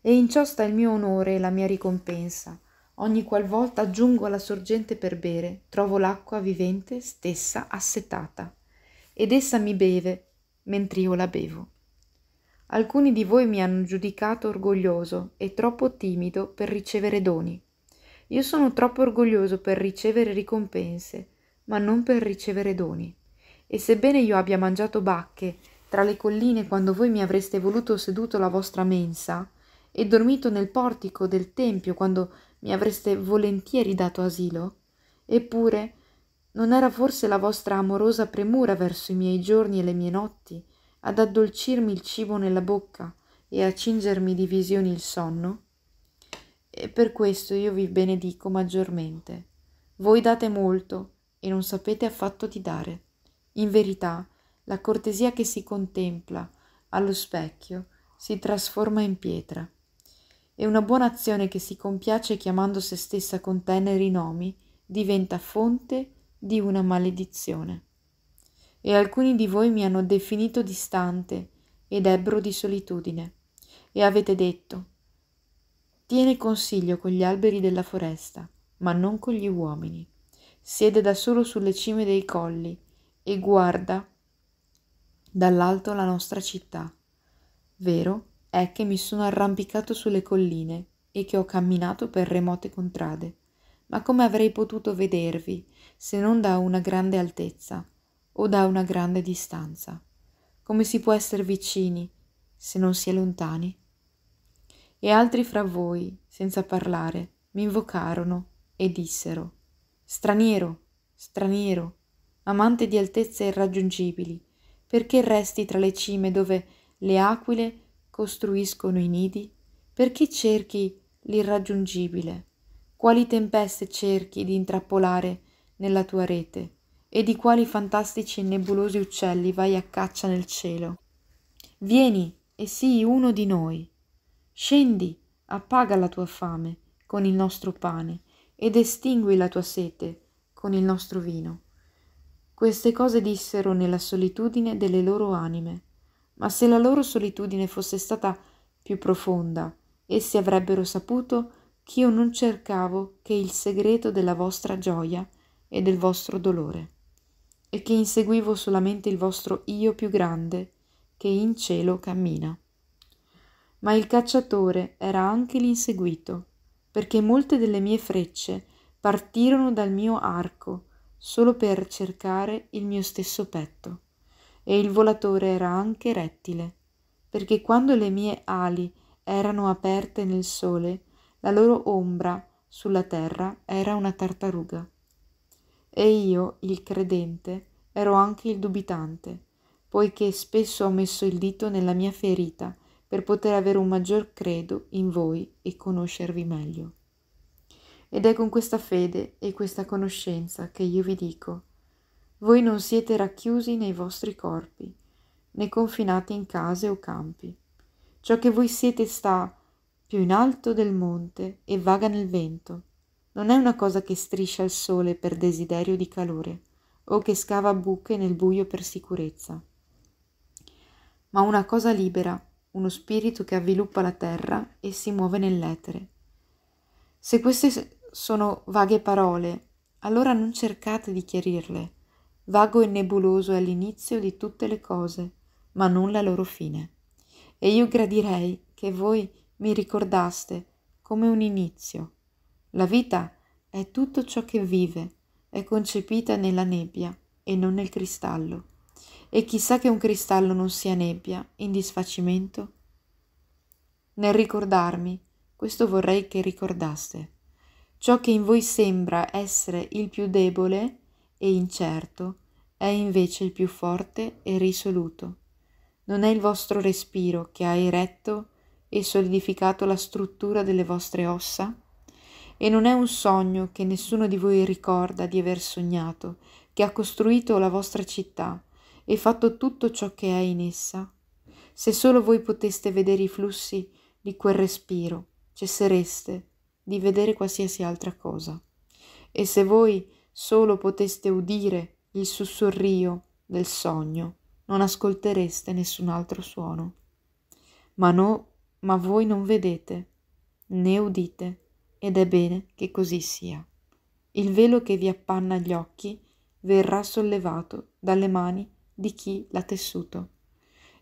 E in ciò sta il mio onore e la mia ricompensa ogni qualvolta giungo alla sorgente per bere, trovo l'acqua vivente stessa assetata, ed essa mi beve, mentre io la bevo. Alcuni di voi mi hanno giudicato orgoglioso e troppo timido per ricevere doni. Io sono troppo orgoglioso per ricevere ricompense, ma non per ricevere doni. E sebbene io abbia mangiato bacche tra le colline quando voi mi avreste voluto seduto alla vostra mensa, e dormito nel portico del tempio quando mi avreste volentieri dato asilo? Eppure, non era forse la vostra amorosa premura verso i miei giorni e le mie notti ad addolcirmi il cibo nella bocca e a cingermi di visioni il sonno? E per questo io vi benedico maggiormente. Voi date molto e non sapete affatto di dare. In verità, la cortesia che si contempla allo specchio si trasforma in pietra e una buona azione che si compiace chiamando se stessa con teneri nomi diventa fonte di una maledizione. E alcuni di voi mi hanno definito distante ed ebbro di solitudine, e avete detto, tiene consiglio con gli alberi della foresta, ma non con gli uomini, siede da solo sulle cime dei colli e guarda dall'alto la nostra città. Vero? è che mi sono arrampicato sulle colline e che ho camminato per remote contrade. Ma come avrei potuto vedervi se non da una grande altezza o da una grande distanza? Come si può essere vicini se non si è lontani? E altri fra voi, senza parlare, mi invocarono e dissero: Straniero, straniero, amante di altezze irraggiungibili, perché resti tra le cime dove le aquile costruiscono i nidi, perché cerchi l'irraggiungibile? Quali tempeste cerchi di intrappolare nella tua rete? E di quali fantastici e nebulosi uccelli vai a caccia nel cielo? Vieni e sii uno di noi. Scendi, appaga la tua fame con il nostro pane ed estingui la tua sete con il nostro vino. Queste cose dissero nella solitudine delle loro anime ma se la loro solitudine fosse stata più profonda, essi avrebbero saputo che io non cercavo che il segreto della vostra gioia e del vostro dolore, e che inseguivo solamente il vostro io più grande che in cielo cammina. Ma il cacciatore era anche l'inseguito, perché molte delle mie frecce partirono dal mio arco solo per cercare il mio stesso petto e il volatore era anche rettile, perché quando le mie ali erano aperte nel sole, la loro ombra sulla terra era una tartaruga. E io, il credente, ero anche il dubitante, poiché spesso ho messo il dito nella mia ferita per poter avere un maggior credo in voi e conoscervi meglio. Ed è con questa fede e questa conoscenza che io vi dico, voi non siete racchiusi nei vostri corpi, né confinati in case o campi. Ciò che voi siete sta più in alto del monte e vaga nel vento. Non è una cosa che striscia il sole per desiderio di calore o che scava buche nel buio per sicurezza, ma una cosa libera, uno spirito che avviluppa la terra e si muove nell'etere. Se queste sono vaghe parole, allora non cercate di chiarirle vago e nebuloso è l'inizio di tutte le cose, ma non la loro fine. E io gradirei che voi mi ricordaste come un inizio. La vita è tutto ciò che vive, è concepita nella nebbia e non nel cristallo. E chissà che un cristallo non sia nebbia, in disfacimento? Nel ricordarmi, questo vorrei che ricordaste. Ciò che in voi sembra essere il più debole, e incerto, è invece il più forte e risoluto. Non è il vostro respiro che ha eretto e solidificato la struttura delle vostre ossa? E non è un sogno che nessuno di voi ricorda di aver sognato, che ha costruito la vostra città e fatto tutto ciò che è in essa? Se solo voi poteste vedere i flussi di quel respiro, cessereste di vedere qualsiasi altra cosa. E se voi solo poteste udire il sussurrio del sogno, non ascoltereste nessun altro suono. Ma, no, ma voi non vedete, né udite, ed è bene che così sia. Il velo che vi appanna gli occhi verrà sollevato dalle mani di chi l'ha tessuto.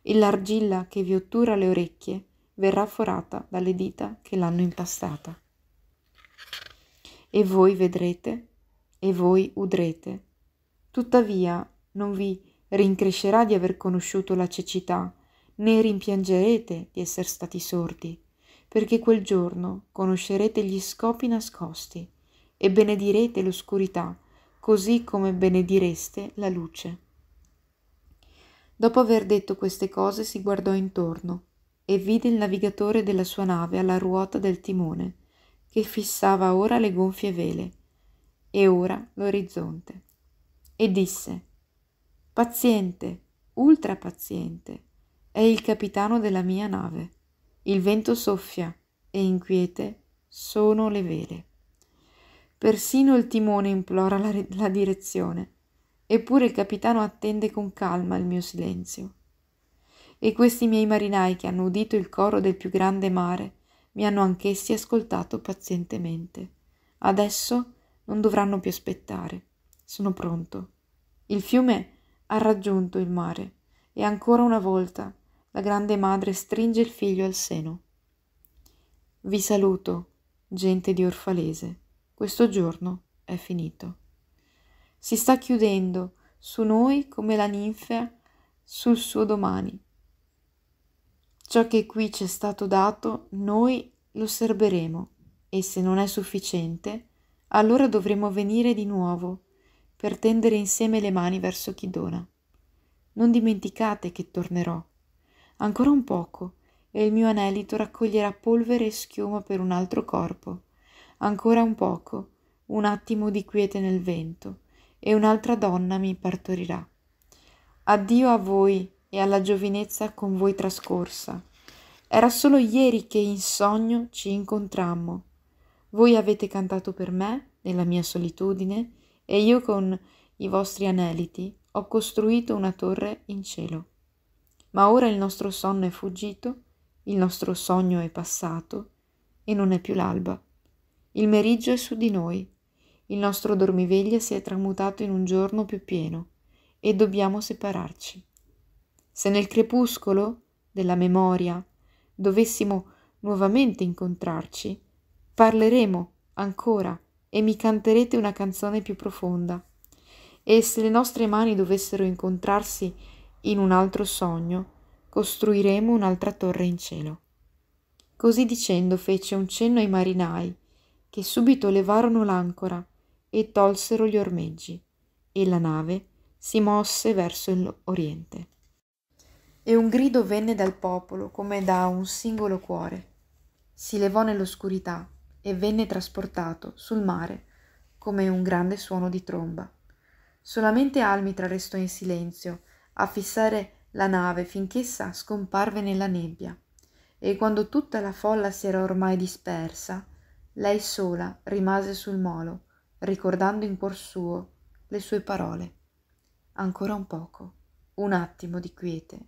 E l'argilla che vi ottura le orecchie verrà forata dalle dita che l'hanno impastata. E voi vedrete e voi udrete. Tuttavia non vi rincrescerà di aver conosciuto la cecità, né rimpiangerete di essere stati sordi, perché quel giorno conoscerete gli scopi nascosti e benedirete l'oscurità, così come benedireste la luce. Dopo aver detto queste cose si guardò intorno e vide il navigatore della sua nave alla ruota del timone, che fissava ora le gonfie vele e ora l'orizzonte. E disse, paziente, ultra paziente, è il capitano della mia nave. Il vento soffia e inquiete sono le vele. Persino il timone implora la, re- la direzione, eppure il capitano attende con calma il mio silenzio. E questi miei marinai che hanno udito il coro del più grande mare mi hanno anch'essi ascoltato pazientemente. Adesso non dovranno più aspettare. Sono pronto. Il fiume ha raggiunto il mare e ancora una volta la grande madre stringe il figlio al seno. Vi saluto, gente di Orfalese. Questo giorno è finito. Si sta chiudendo su noi come la ninfa sul suo domani. Ciò che qui ci è stato dato, noi lo serberemo e se non è sufficiente, allora dovremo venire di nuovo per tendere insieme le mani verso chi dona. Non dimenticate che tornerò. Ancora un poco e il mio anelito raccoglierà polvere e schiuma per un altro corpo. Ancora un poco, un attimo di quiete nel vento, e un'altra donna mi partorirà. Addio a voi e alla giovinezza con voi trascorsa. Era solo ieri che in sogno ci incontrammo voi avete cantato per me, nella mia solitudine, e io con i vostri aneliti ho costruito una torre in cielo. Ma ora il nostro sonno è fuggito, il nostro sogno è passato, e non è più l'alba. Il meriggio è su di noi, il nostro dormiveglia si è tramutato in un giorno più pieno, e dobbiamo separarci. Se nel crepuscolo della memoria dovessimo nuovamente incontrarci, Parleremo ancora e mi canterete una canzone più profonda. E se le nostre mani dovessero incontrarsi in un altro sogno, costruiremo un'altra torre in cielo. Così dicendo fece un cenno ai marinai, che subito levarono l'ancora e tolsero gli ormeggi, e la nave si mosse verso l'oriente. E un grido venne dal popolo come da un singolo cuore. Si levò nell'oscurità e venne trasportato sul mare come un grande suono di tromba. Solamente Almitra restò in silenzio a fissare la nave finché essa scomparve nella nebbia e quando tutta la folla si era ormai dispersa, lei sola rimase sul molo, ricordando in cuor suo le sue parole. Ancora un poco, un attimo di quiete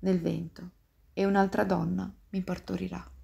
nel vento e un'altra donna mi partorirà.